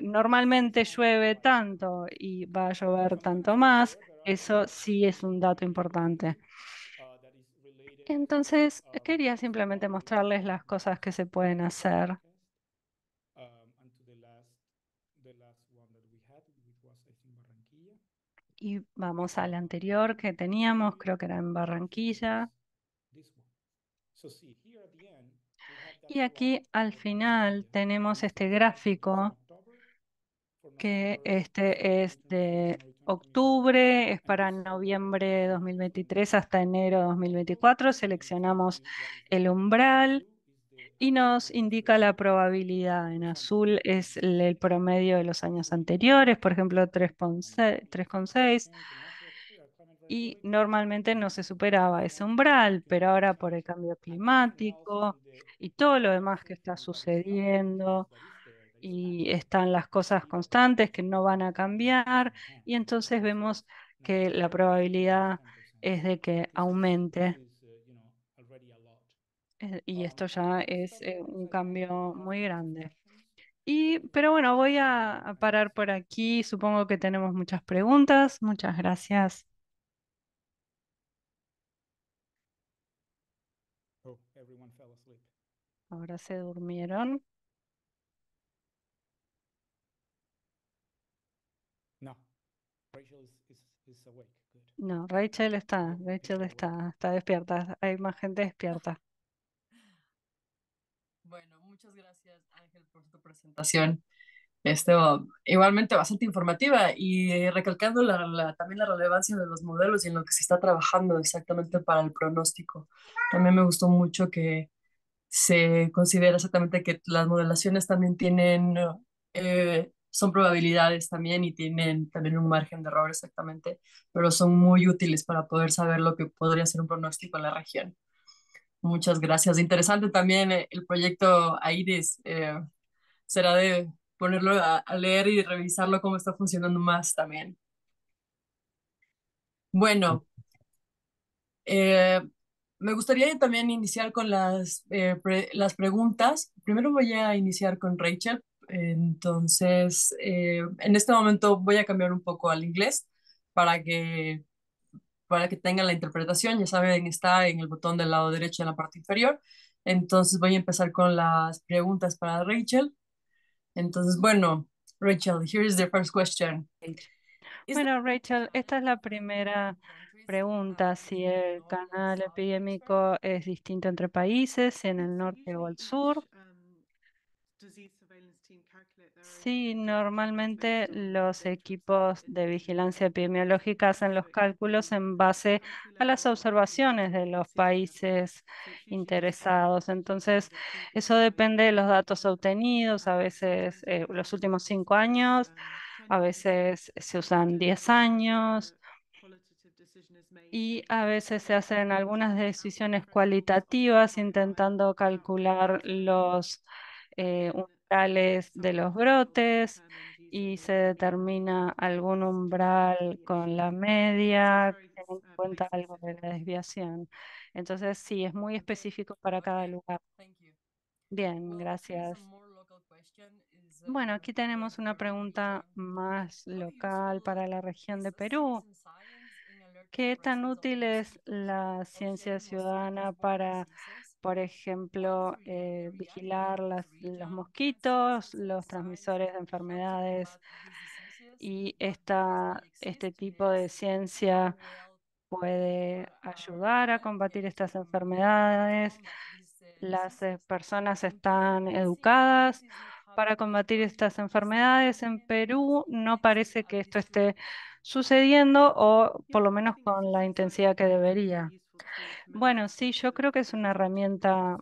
normalmente llueve tanto y va a llover tanto más, eso sí es un dato importante. Entonces, quería simplemente mostrarles las cosas que se pueden hacer. y vamos al anterior que teníamos, creo que era en Barranquilla. Y aquí al final tenemos este gráfico que este es de octubre, es para noviembre 2023 hasta enero 2024. Seleccionamos el umbral y nos indica la probabilidad. En azul es el, promedio de los años anteriores, por ejemplo 3,6. Y normalmente no se superaba ese umbral, pero ahora por el cambio climático y todo lo demás que está sucediendo, y están las cosas constantes que no van a cambiar, y entonces vemos que la probabilidad es de que aumente eh, y oh, esto ya es eh, un cambio muy grande. Y, pero bueno, voy a, parar por aquí. Supongo que tenemos muchas preguntas. Muchas gracias. Oh, Ahora se durmieron. No, Rachel No, Rachel está, Rachel está, está despierta. Hay más gente despierta. presentación este, igualmente bastante informativa y recalcando también la relevancia de los modelos y en lo que se está trabajando exactamente para el pronóstico. También me gustó mucho que se considera exactamente que las modelaciones también tienen, eh, son probabilidades también y tienen también un margen de error exactamente, pero son muy útiles para poder saber lo que podría ser un pronóstico en la región. Muchas gracias. Interesante también eh, el proyecto AIDES, Eh, será de ponerlo a, leer y revisarlo cómo está funcionando más también. Bueno, eh, me gustaría también iniciar con las, eh, las preguntas. Primero voy a iniciar con Rachel. Entonces, eh, en este momento voy a cambiar un poco al inglés para que, para que tengan la interpretación. Ya saben, está en el botón del lado derecho en la parte inferior. Entonces voy a empezar con las preguntas para Rachel. Entonces, bueno, Rachel, here is the first question. Bueno, Rachel, esta es la primera pregunta, si el canal epidémico es distinto entre países, en el norte o el sur. Sí, normalmente los equipos de vigilancia epidemiológica hacen los cálculos en base a las observaciones de los países interesados. Entonces, eso depende de los datos obtenidos, a veces eh, los últimos cinco años, a veces se usan diez años y a veces se hacen algunas decisiones cualitativas intentando calcular los eh, de los brotes y se determina algún umbral con la media, teniendo en cuenta algo de la desviación. Entonces, sí, es muy específico para cada lugar. Bien, gracias. Bueno, aquí tenemos una pregunta más local para la región de Perú. ¿Qué tan útil es la ciencia ciudadana para por ejemplo, eh, vigilar los mosquitos, los transmisores de enfermedades. Y este tipo de ciencia puede ayudar a combatir estas enfermedades. Las eh, personas están educadas para combatir estas enfermedades. En Perú no parece que esto esté sucediendo o por lo menos con la intensidad que debería. Bueno, sí, yo creo que es una herramienta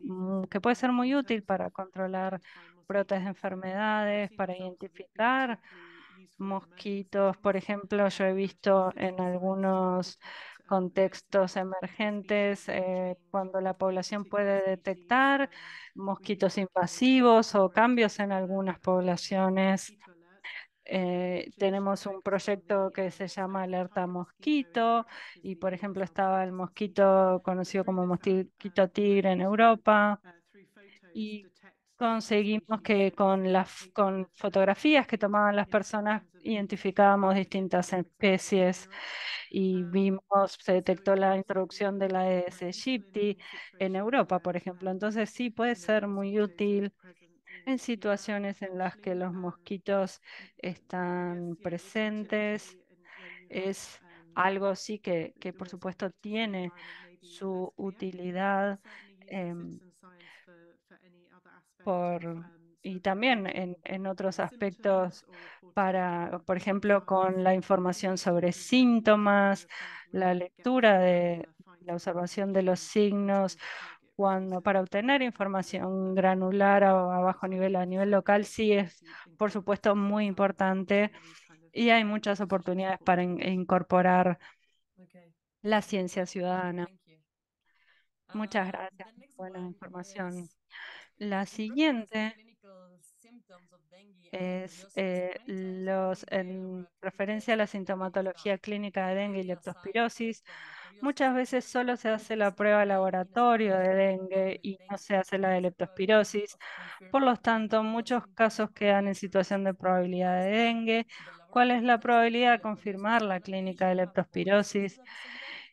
que puede ser muy útil para controlar brotes de enfermedades, para identificar mosquitos. Por ejemplo, yo he visto en algunos contextos emergentes, eh, cuando la población puede detectar mosquitos invasivos o cambios en algunas poblaciones eh, tenemos un proyecto que se llama Alerta Mosquito y, por ejemplo, estaba el mosquito conocido como mosquito tigre en Europa y conseguimos que con las con fotografías que tomaban las personas identificábamos distintas especies y vimos, se detectó la introducción de la Aedes aegypti en Europa, por ejemplo. Entonces sí puede ser muy útil en situaciones en las que los mosquitos están presentes. Es algo sí que, por supuesto tiene su utilidad em, y también en, en, otros aspectos para, por ejemplo, con la información sobre síntomas, la lectura de la observación de los signos cuando para obtener información granular o a bajo nivel, a nivel local, sí es, por supuesto, muy importante y hay muchas oportunidades para incorporar la ciencia ciudadana. Muchas gracias por la información. La siguiente es eh, los, en referencia a la sintomatología clínica de dengue y leptospirosis. Muchas veces solo se hace la prueba de laboratorio de dengue y no se hace la de leptospirosis. Por lo tanto, muchos casos quedan en situación de probabilidad de dengue. ¿Cuál es la probabilidad de confirmar la clínica de leptospirosis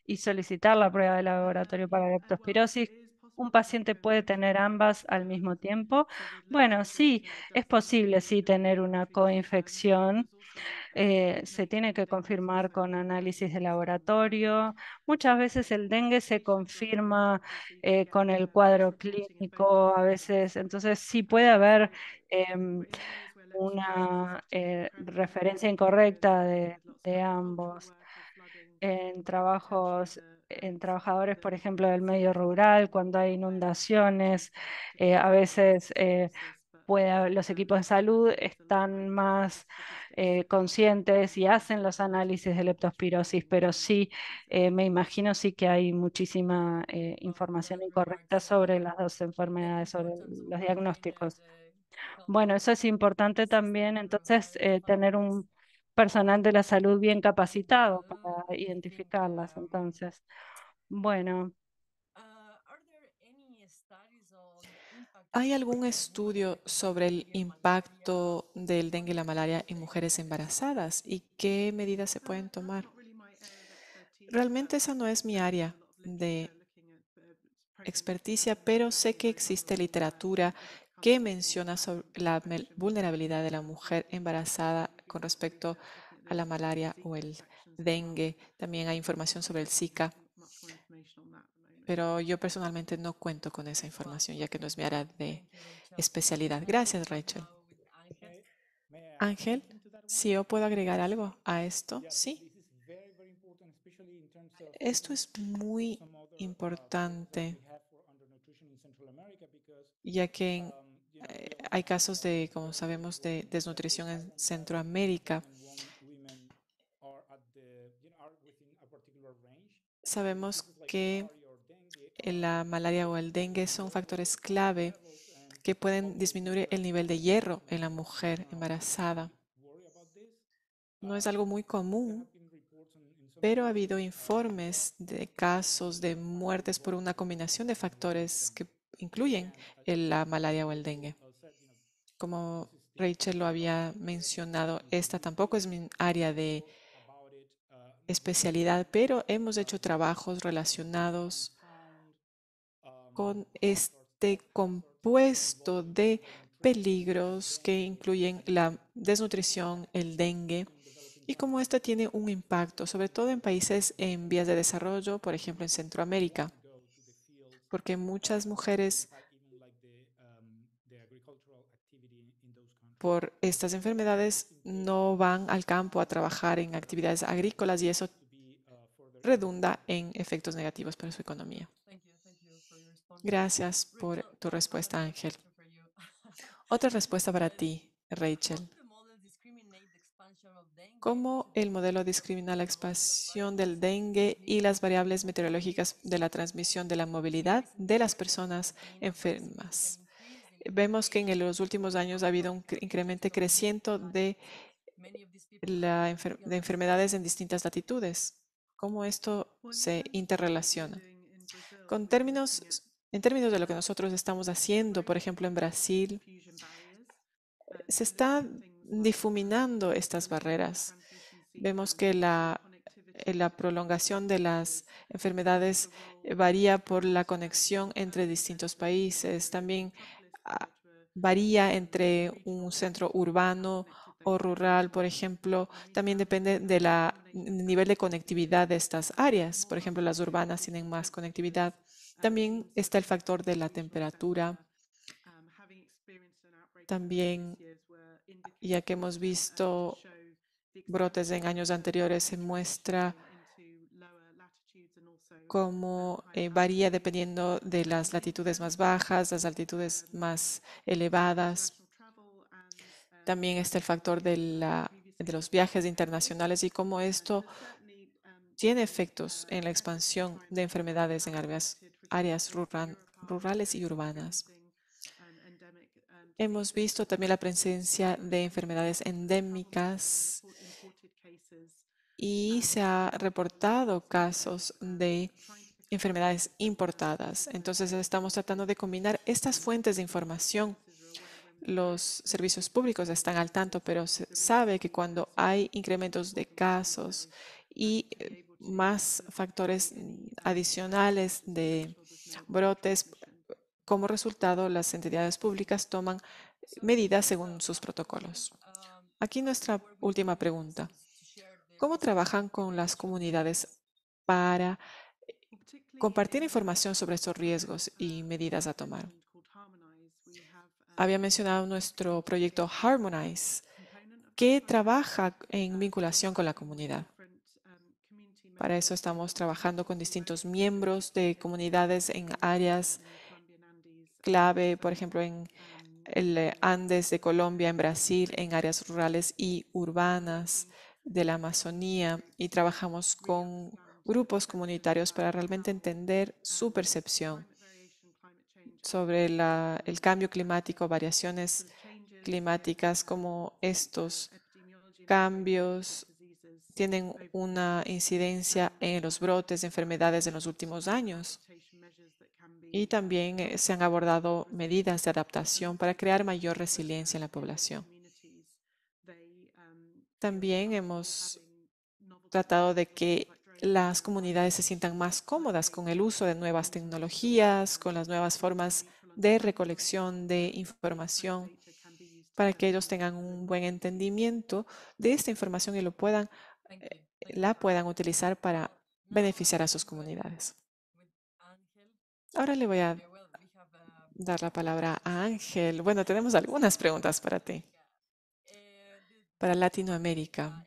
y solicitar la prueba de laboratorio para leptospirosis? un paciente puede tener ambas al mismo tiempo? Bueno, sí, es posible sí tener una coinfección. Eh, se tiene que confirmar con análisis de laboratorio. Muchas veces el dengue se confirma eh, con el cuadro clínico, a veces, entonces sí puede haber em, una eh, referencia incorrecta de, de ambos en trabajos en trabajadores, por ejemplo, del medio rural, cuando hay inundaciones, eh, a veces eh, los equipos de salud están más eh, conscientes y hacen los análisis de leptospirosis, pero sí, me imagino sí que hay muchísima información incorrecta sobre las dos enfermedades, sobre los diagnósticos. Bueno, eso es importante también, entonces, tener un personal de la salud bien capacitado para identificarlas. Entonces, bueno. Ah, ¿Hay algún estudio sobre el impacto del dengue y la malaria en mujeres embarazadas y qué medidas se pueden ah, tomar? Uh, Realmente esa no es mi área de experticia, pero sé que existe literatura que menciona sobre la vulnerabilidad de la mujer embarazada con respecto a la malaria o el dengue. También hay información sobre el Zika, pero yo personalmente no cuento con esa información, ya que no es mi área de especialidad. Gracias, Rachel. Ángel, si yo puedo agregar algo a esto, sí. Esto es muy importante, ya que en hay casos de, como sabemos, de desnutrición en Centroamérica. Sabemos que la malaria o el dengue son factores clave que pueden disminuir el nivel de hierro en la mujer embarazada. No es algo muy común, pero ha habido informes de casos de muertes por una combinación de factores que incluyen la malaria o el dengue. Como Rachel lo había mencionado, esta tampoco es mi área de especialidad, pero hemos hecho trabajos relacionados con este compuesto de peligros que incluyen la desnutrición, el dengue y cómo esta tiene un impacto, sobre todo en países en vías de desarrollo, por ejemplo en Centroamérica porque muchas mujeres por estas enfermedades no van al campo a trabajar en actividades agrícolas y eso redunda en efectos negativos para su economía. Gracias por tu respuesta, Ángel. Otra respuesta para ti, Rachel cómo el modelo discrimina la expansión del dengue y las variables meteorológicas de la transmisión de la movilidad de las personas enfermas. Vemos que en los últimos años ha habido un incremento creciente de, de enfermedades en distintas latitudes. ¿Cómo esto se interrelaciona? Con términos, en términos de lo que nosotros estamos haciendo, por ejemplo, en Brasil, se está difuminando estas barreras. Vemos que la, eh, prolongación de las enfermedades eh, varía por la conexión entre distintos países. También ah, varía entre un centro urbano o rural, por ejemplo, también depende del nivel de conectividad de estas áreas. Por ejemplo, las urbanas tienen más conectividad. También está el factor de la temperatura. También ya que hemos visto brotes en años anteriores, se muestra cómo eh, varía dependiendo de las latitudes más bajas, las altitudes más elevadas. También está el factor de, los viajes internacionales y cómo esto tiene efectos en la expansión de enfermedades en áreas, rurales y urbanas. Hemos visto también la presencia de enfermedades endémicas y se ha reportado casos de enfermedades importadas. Entonces estamos tratando de combinar estas fuentes de información. Los servicios públicos están al tanto, pero se sabe que cuando hay incrementos de casos y eh, más factores adicionales de brotes, como resultado, las entidades públicas toman medidas según sus protocolos. Aquí nuestra última pregunta. ¿Cómo trabajan con las comunidades para compartir información sobre estos riesgos y medidas a tomar? Había mencionado nuestro proyecto Harmonize, que trabaja en vinculación con la comunidad. Para eso estamos trabajando con distintos miembros de comunidades en áreas clave, por ejemplo, en el eh, Andes de Colombia, en Brasil, en áreas rurales y urbanas de la Amazonía y trabajamos con grupos comunitarios para realmente entender su percepción sobre el cambio climático, variaciones climáticas, como estos cambios tienen una incidencia en los brotes de enfermedades en los últimos años y también eh, se han abordado medidas de adaptación para crear mayor resiliencia en la población. También hemos tratado de que las comunidades se sientan más cómodas con el uso de nuevas tecnologías, con las nuevas formas de recolección de información, para que ellos tengan un buen entendimiento de esta información y lo puedan, eh, la puedan utilizar para beneficiar a sus comunidades. Ahora le voy a dar la palabra a Ángel. Bueno, tenemos algunas preguntas para ti. Para Latinoamérica.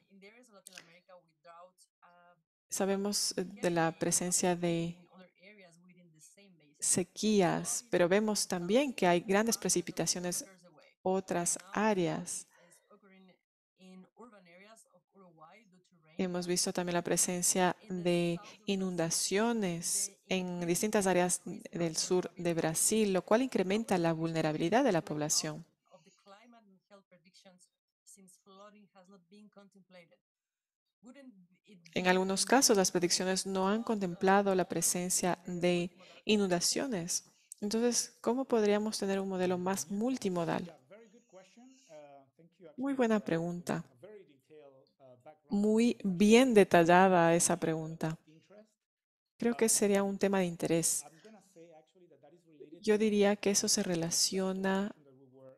Sabemos eh, de la presencia de sequías, pero vemos también que hay grandes precipitaciones en otras áreas. Hemos visto también la presencia de inundaciones en distintas áreas del sur de Brasil, lo cual incrementa la vulnerabilidad de la población. En algunos casos, las predicciones no han contemplado la presencia de inundaciones. Entonces, ¿cómo podríamos tener un modelo más multimodal? Uh, Muy buena pregunta muy bien detallada esa pregunta. Creo que sería un tema de interés. Yo diría que eso se relaciona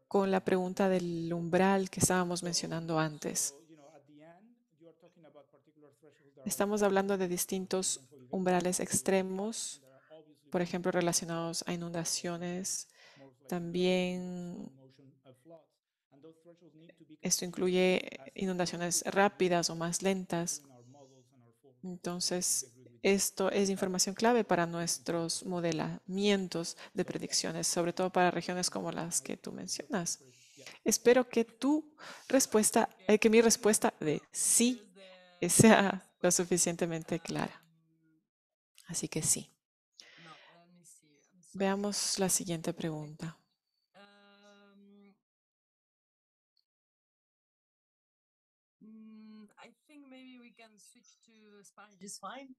con la pregunta del umbral que estábamos mencionando antes. Estamos hablando de distintos umbrales extremos, por ejemplo, relacionados a inundaciones, también esto incluye eh, inundaciones rápidas o más lentas. Entonces, esto es información clave para nuestros modelamientos de predicciones, sobre todo para regiones como las que tú mencionas. Espero que tu respuesta, eh, que mi respuesta de sí sea lo suficientemente clara. Así que sí. Veamos la siguiente pregunta.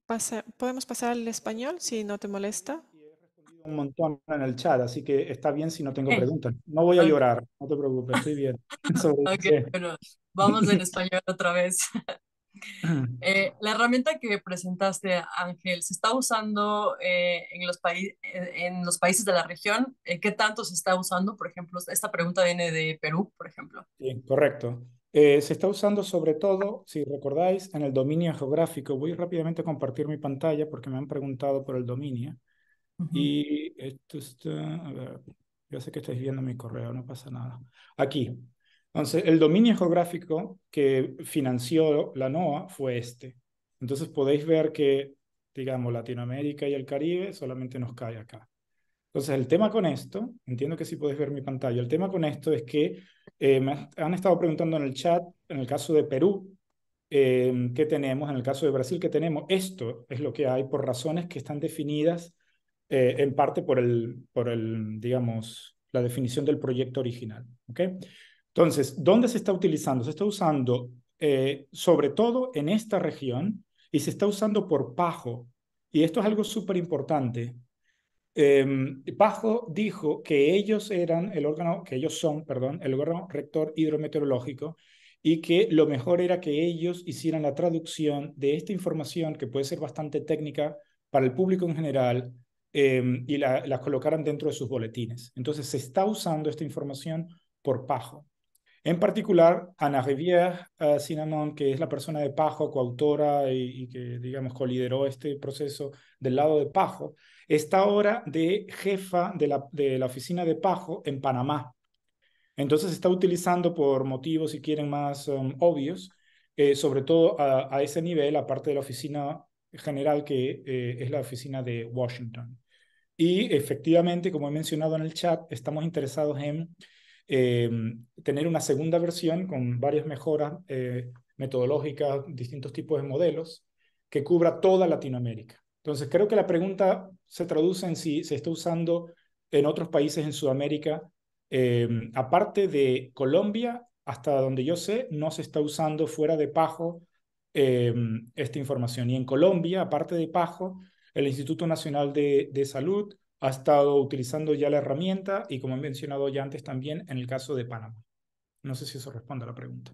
Pasa, ¿Podemos pasar al español si no te molesta? Un montón en el chat, así que está bien si no tengo eh. preguntas. No voy a llorar, no te preocupes, estoy bien. bueno, vamos en español otra vez. Eh, la herramienta que presentaste, Ángel, ¿se está usando eh, en, los en los países de la región? ¿Qué tanto se está usando? Por ejemplo, esta pregunta viene de Perú, por ejemplo. Sí, correcto. Eh, se está usando sobre todo, si recordáis, en el dominio geográfico. Voy rápidamente a compartir mi pantalla porque me han preguntado por el dominio. Y esto está, a ver, yo sé que estáis viendo mi correo, no pasa nada. Aquí. Entonces, el dominio geográfico que financió la NOAA fue este. Entonces podéis ver que, digamos, Latinoamérica y el Caribe solamente nos cae acá. Entonces, el tema con esto, entiendo que sí podéis ver mi pantalla, el tema con esto es que eh, me han estado preguntando en el chat, en el caso de Perú, eh, ¿qué tenemos? En el caso de Brasil, que tenemos? Esto es lo que hay por razones que están definidas eh, en parte por el, por el, digamos, la definición del proyecto original. ¿okay? Entonces, ¿dónde se está utilizando? Se está usando eh, sobre todo en esta región y se está usando por pajo. Y esto es algo súper importante Pajo em, dijo que ellos eran el órgano, que ellos son, perdón, el órgano rector hidrometeorológico y que lo mejor era que ellos hicieran la traducción de esta información que puede ser bastante técnica para el público en general em, y la, colocaran dentro de sus boletines. Entonces se está usando esta información por Pajo. En particular, Ana Rivière uh, que es la persona de Pajo, coautora y, y que, digamos, colideró este proceso del lado de Pajo, está ahora de jefa de la, oficina de Pajo en Panamá. Entonces está utilizando por motivos, si quieren, más um, obvios, eh, sobre todo a, ese nivel, aparte de la oficina general que eh, es la oficina de Washington. Y efectivamente, como he mencionado en el chat, estamos interesados en em, tener una segunda versión con varias mejoras eh, metodológicas, distintos tipos de modelos, que cubra toda Latinoamérica. Entonces, creo que la pregunta se traduce en si se está usando en otros países en Sudamérica. Em, aparte de Colombia, hasta donde yo sé, no se está usando fuera de Pajo em, esta información. Y en Colombia, aparte de Pajo, el Instituto Nacional de, de Salud ha estado utilizando ya la herramienta y, como he mencionado ya antes, también en el caso de Panamá. No sé si eso responde a la pregunta.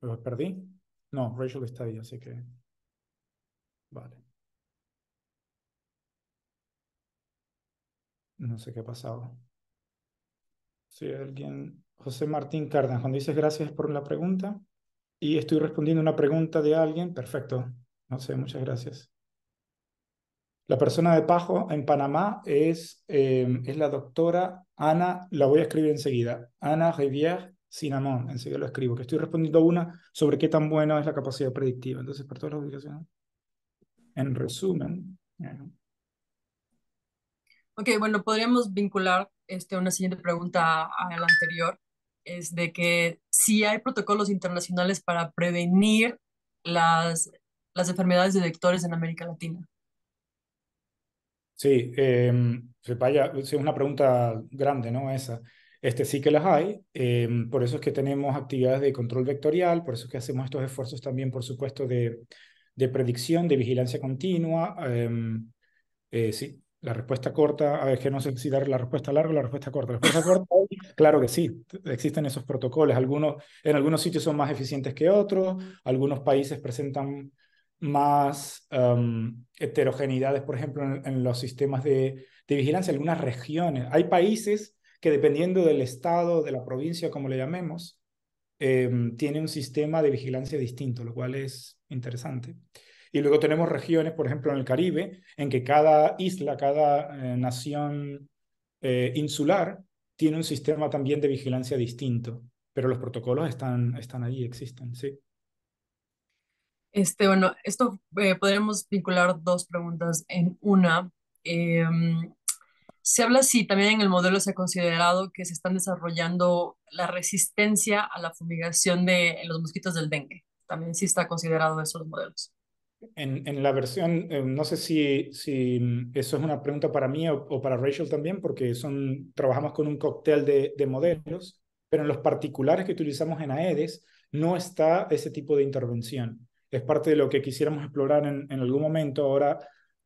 ¿lo perdí? No, Rachel está ahí, así que... Vale. No sé qué ha pasado. Si alguien... José Martín Cardas cuando dices gracias por la pregunta y estoy respondiendo una pregunta de alguien, perfecto. No sé, muchas gracias. La persona de Pajo en Panamá es, em, es la doctora Ana, la voy a escribir enseguida, Ana Rivière Cinnamon, enseguida lo escribo, que estoy respondiendo una sobre qué tan buena es la capacidad predictiva. Entonces, para todas las ubicaciones, en resumen. Ok, bueno, podríamos vincular este, una siguiente pregunta a la anterior, es de que si hay protocolos internacionales para prevenir las, las enfermedades de vectores en América Latina. Sí, eh, vaya, es una pregunta grande, ¿no? Esa. Este, sí que las hay, em, por eso es que tenemos actividades de control vectorial, por eso es que hacemos estos esfuerzos también, por supuesto, de, de predicción, de vigilancia continua. Em, eh, sí, la respuesta corta, a ver, que no sé si dar la respuesta larga o la respuesta corta. La respuesta corta, claro que sí, existen esos protocolos. Algunos, en algunos sitios son más eficientes que otros, algunos países presentan más em, heterogeneidades, por ejemplo, en, los sistemas de, vigilancia, algunas regiones. Hay países que dependiendo del estado, de la provincia, como le llamemos, eh, tiene un sistema de vigilancia distinto, lo cual es interesante. Y luego tenemos regiones, por ejemplo, en el Caribe, en que cada isla, cada eh, nación eh, insular tiene un sistema también de vigilancia distinto, pero los protocolos están, están allí, existen, sí. Este, bueno, esto podremos eh, podríamos vincular dos preguntas en una. Em, se habla si también en el modelo se ha considerado que se están desarrollando la resistencia a la fumigación de los mosquitos del dengue. También sí está considerado eso los modelos. En, la versión, eh, no sé si, si mm, eso es una pregunta para mí o, para Rachel también, porque son, trabajamos con un cóctel de, de modelos, pero en los particulares que utilizamos en AEDES no está ese tipo de intervención es parte de lo que quisiéramos explorar en, algún momento. Ahora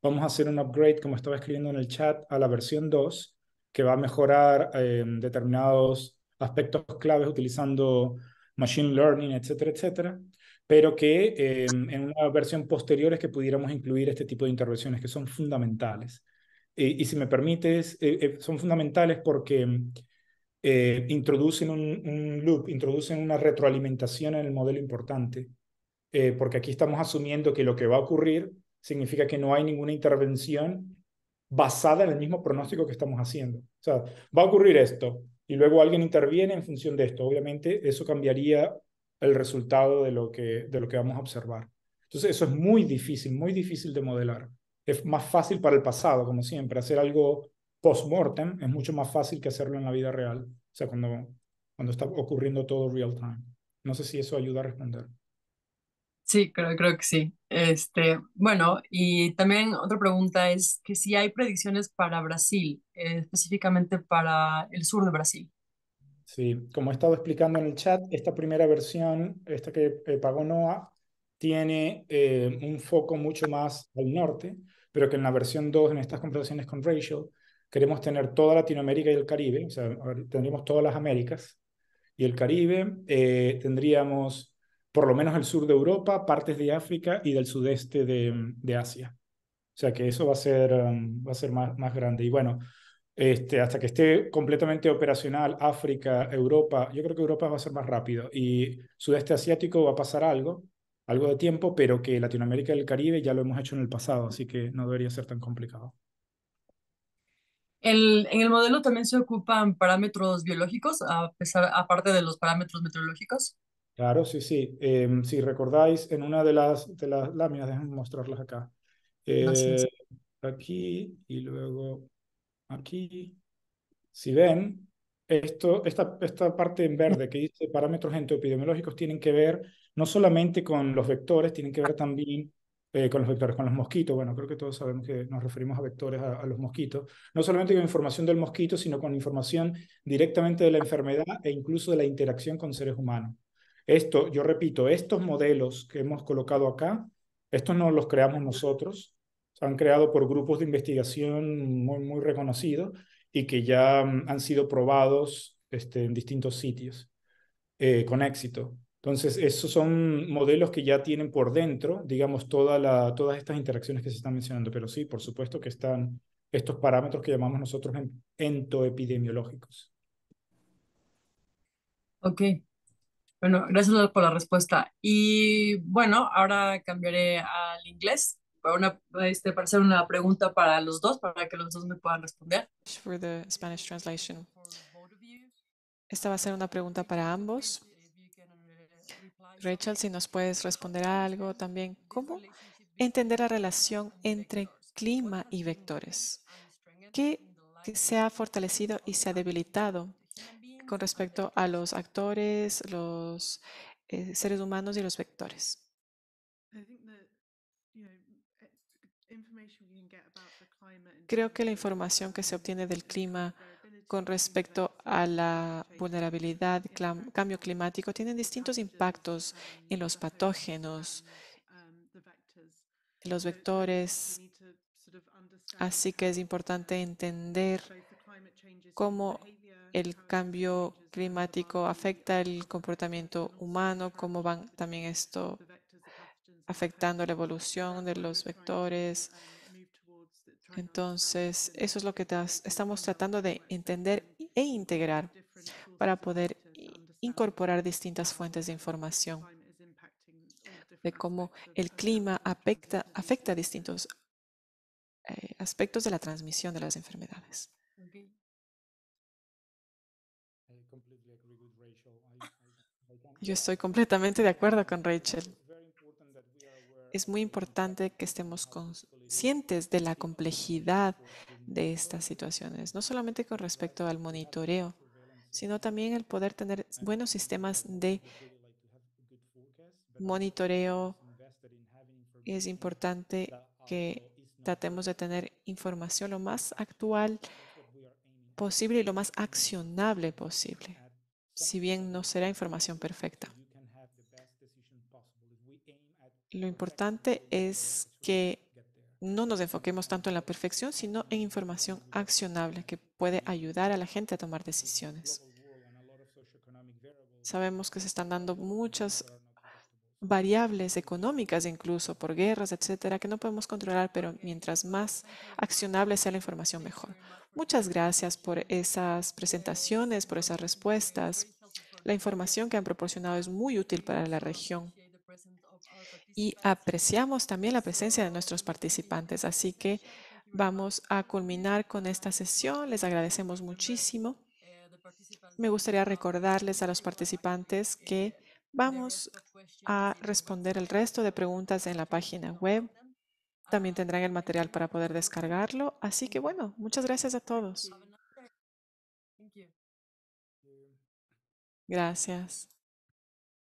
vamos a hacer un upgrade, como estaba escribiendo en el chat, a la versión 2, que va a mejorar eh, determinados aspectos claves utilizando machine learning, etcétera, etcétera, pero que eh, en una versión posterior que pudiéramos incluir este tipo de intervenciones que son fundamentales. y si me permites, eh, son fundamentales porque introducen un, loop, introducen una retroalimentación en el modelo importante eh, porque aquí estamos asumiendo que lo que va a ocurrir significa que no hay ninguna intervención basada en el mismo pronóstico que estamos haciendo. O sea, va a ocurrir esto y luego alguien interviene en función de esto. Obviamente eso cambiaría el resultado de lo que, de lo que vamos a observar. Entonces eso es muy difícil, muy difícil de modelar. Es más fácil para el pasado, como siempre, hacer algo post-mortem es mucho más fácil que hacerlo en la vida real, o sea, cuando, cuando está ocurriendo todo real time. No sé si eso ayuda a responder. Sí, creo, que sí. Este, bueno, y también otra pregunta es que si hay predicciones para Brasil, eh, específicamente para el sur de Brasil. Sí, como he estado explicando en el chat, esta primera versión, esta que pagó Noah, tiene eh, un foco mucho más al norte, pero que en la versión 2, en estas conversaciones con Rachel, queremos tener toda Latinoamérica y el Caribe, o sea, tendríamos todas las Américas y el Caribe, eh, tendríamos por lo menos el sur de Europa, partes de África y del sudeste de, Asia. O sea que eso va a ser, um, va a ser más, más grande. Y bueno, este, hasta que esté completamente operacional África, Europa, yo creo que Europa va a ser más rápido y sudeste asiático va a pasar algo, algo de tiempo, pero que Latinoamérica y el Caribe ya lo hemos hecho en el pasado, así que no debería ser tan complicado. en el modelo también se ocupan parámetros biológicos, a pesar, aparte de los parámetros meteorológicos. Claro, sí, sí. Em, si recordáis, en una de las, de las láminas, déjenme mostrarlas acá. Eh, aquí y luego aquí. Si ven, esto, esta, esta parte en verde que dice parámetros entoepidemiológicos tienen que ver no solamente con los vectores, tienen que ver también eh, con los vectores, con los mosquitos. Bueno, creo que todos sabemos que nos referimos a vectores, a, los mosquitos. No solamente con información del mosquito, sino con información directamente de la enfermedad e incluso de la interacción con seres humanos. Esto, yo repito, estos modelos que hemos colocado acá, estos no los creamos nosotros, se han creado por grupos de investigación muy, muy reconocidos y que ya mm, han sido probados este, en distintos sitios eh, con éxito. Entonces, esos son modelos que ya tienen por dentro, digamos, toda la, todas estas interacciones que se están mencionando, pero sí, por supuesto que están estos parámetros que llamamos nosotros entoepidemiológicos. Ok, bueno, gracias por la respuesta. Y bueno, ahora cambiaré al inglés para, una, este, para hacer una pregunta para los dos, para que los dos me puedan responder. Esta va a ser una pregunta para ambos. Rachel, si nos puedes responder algo también. ¿Cómo entender la relación entre clima y vectores? ¿Qué se ha fortalecido y se ha debilitado con respecto a los actores, los eh, seres humanos y los vectores. Eh, Creo que la información que se obtiene del clima con respecto a la vulnerabilidad, cambio climático, tienen distintos impactos en um, los patógenos, um, um, en los vectores. Así que es importante entender cómo el cambio climático afecta el comportamiento humano, cómo van también esto afectando la evolución de los vectores. Entonces, eso es lo que estamos tratando de entender e integrar para poder incorporar distintas fuentes de información de cómo el clima afecta, afecta distintos eh, aspectos de la transmisión de las enfermedades. Yo estoy completamente de acuerdo con Rachel. Es muy importante que estemos conscientes de la complejidad de estas situaciones, no solamente con respecto al monitoreo, sino también el poder tener buenos sistemas de monitoreo. Es importante que tratemos de tener información lo más actual posible y lo más accionable posible si bien no será información perfecta. Lo importante es que no nos enfoquemos tanto en la perfección, sino en información accionable que puede ayudar a la gente a tomar decisiones. Sabemos que se están dando muchas variables económicas incluso por guerras, etcétera, que no podemos controlar, pero mientras más accionable sea la información, mejor. Muchas gracias por esas presentaciones, por esas respuestas. La información que han proporcionado es muy útil para la región. Y apreciamos también la presencia de nuestros participantes, así que vamos a culminar con esta sesión. Les agradecemos muchísimo. Me gustaría recordarles a los participantes que Vamos a responder el resto de preguntas en la página web. También ah, tendrán el material para poder descargarlo. Así que bueno, muchas gracias a todos. Gracias.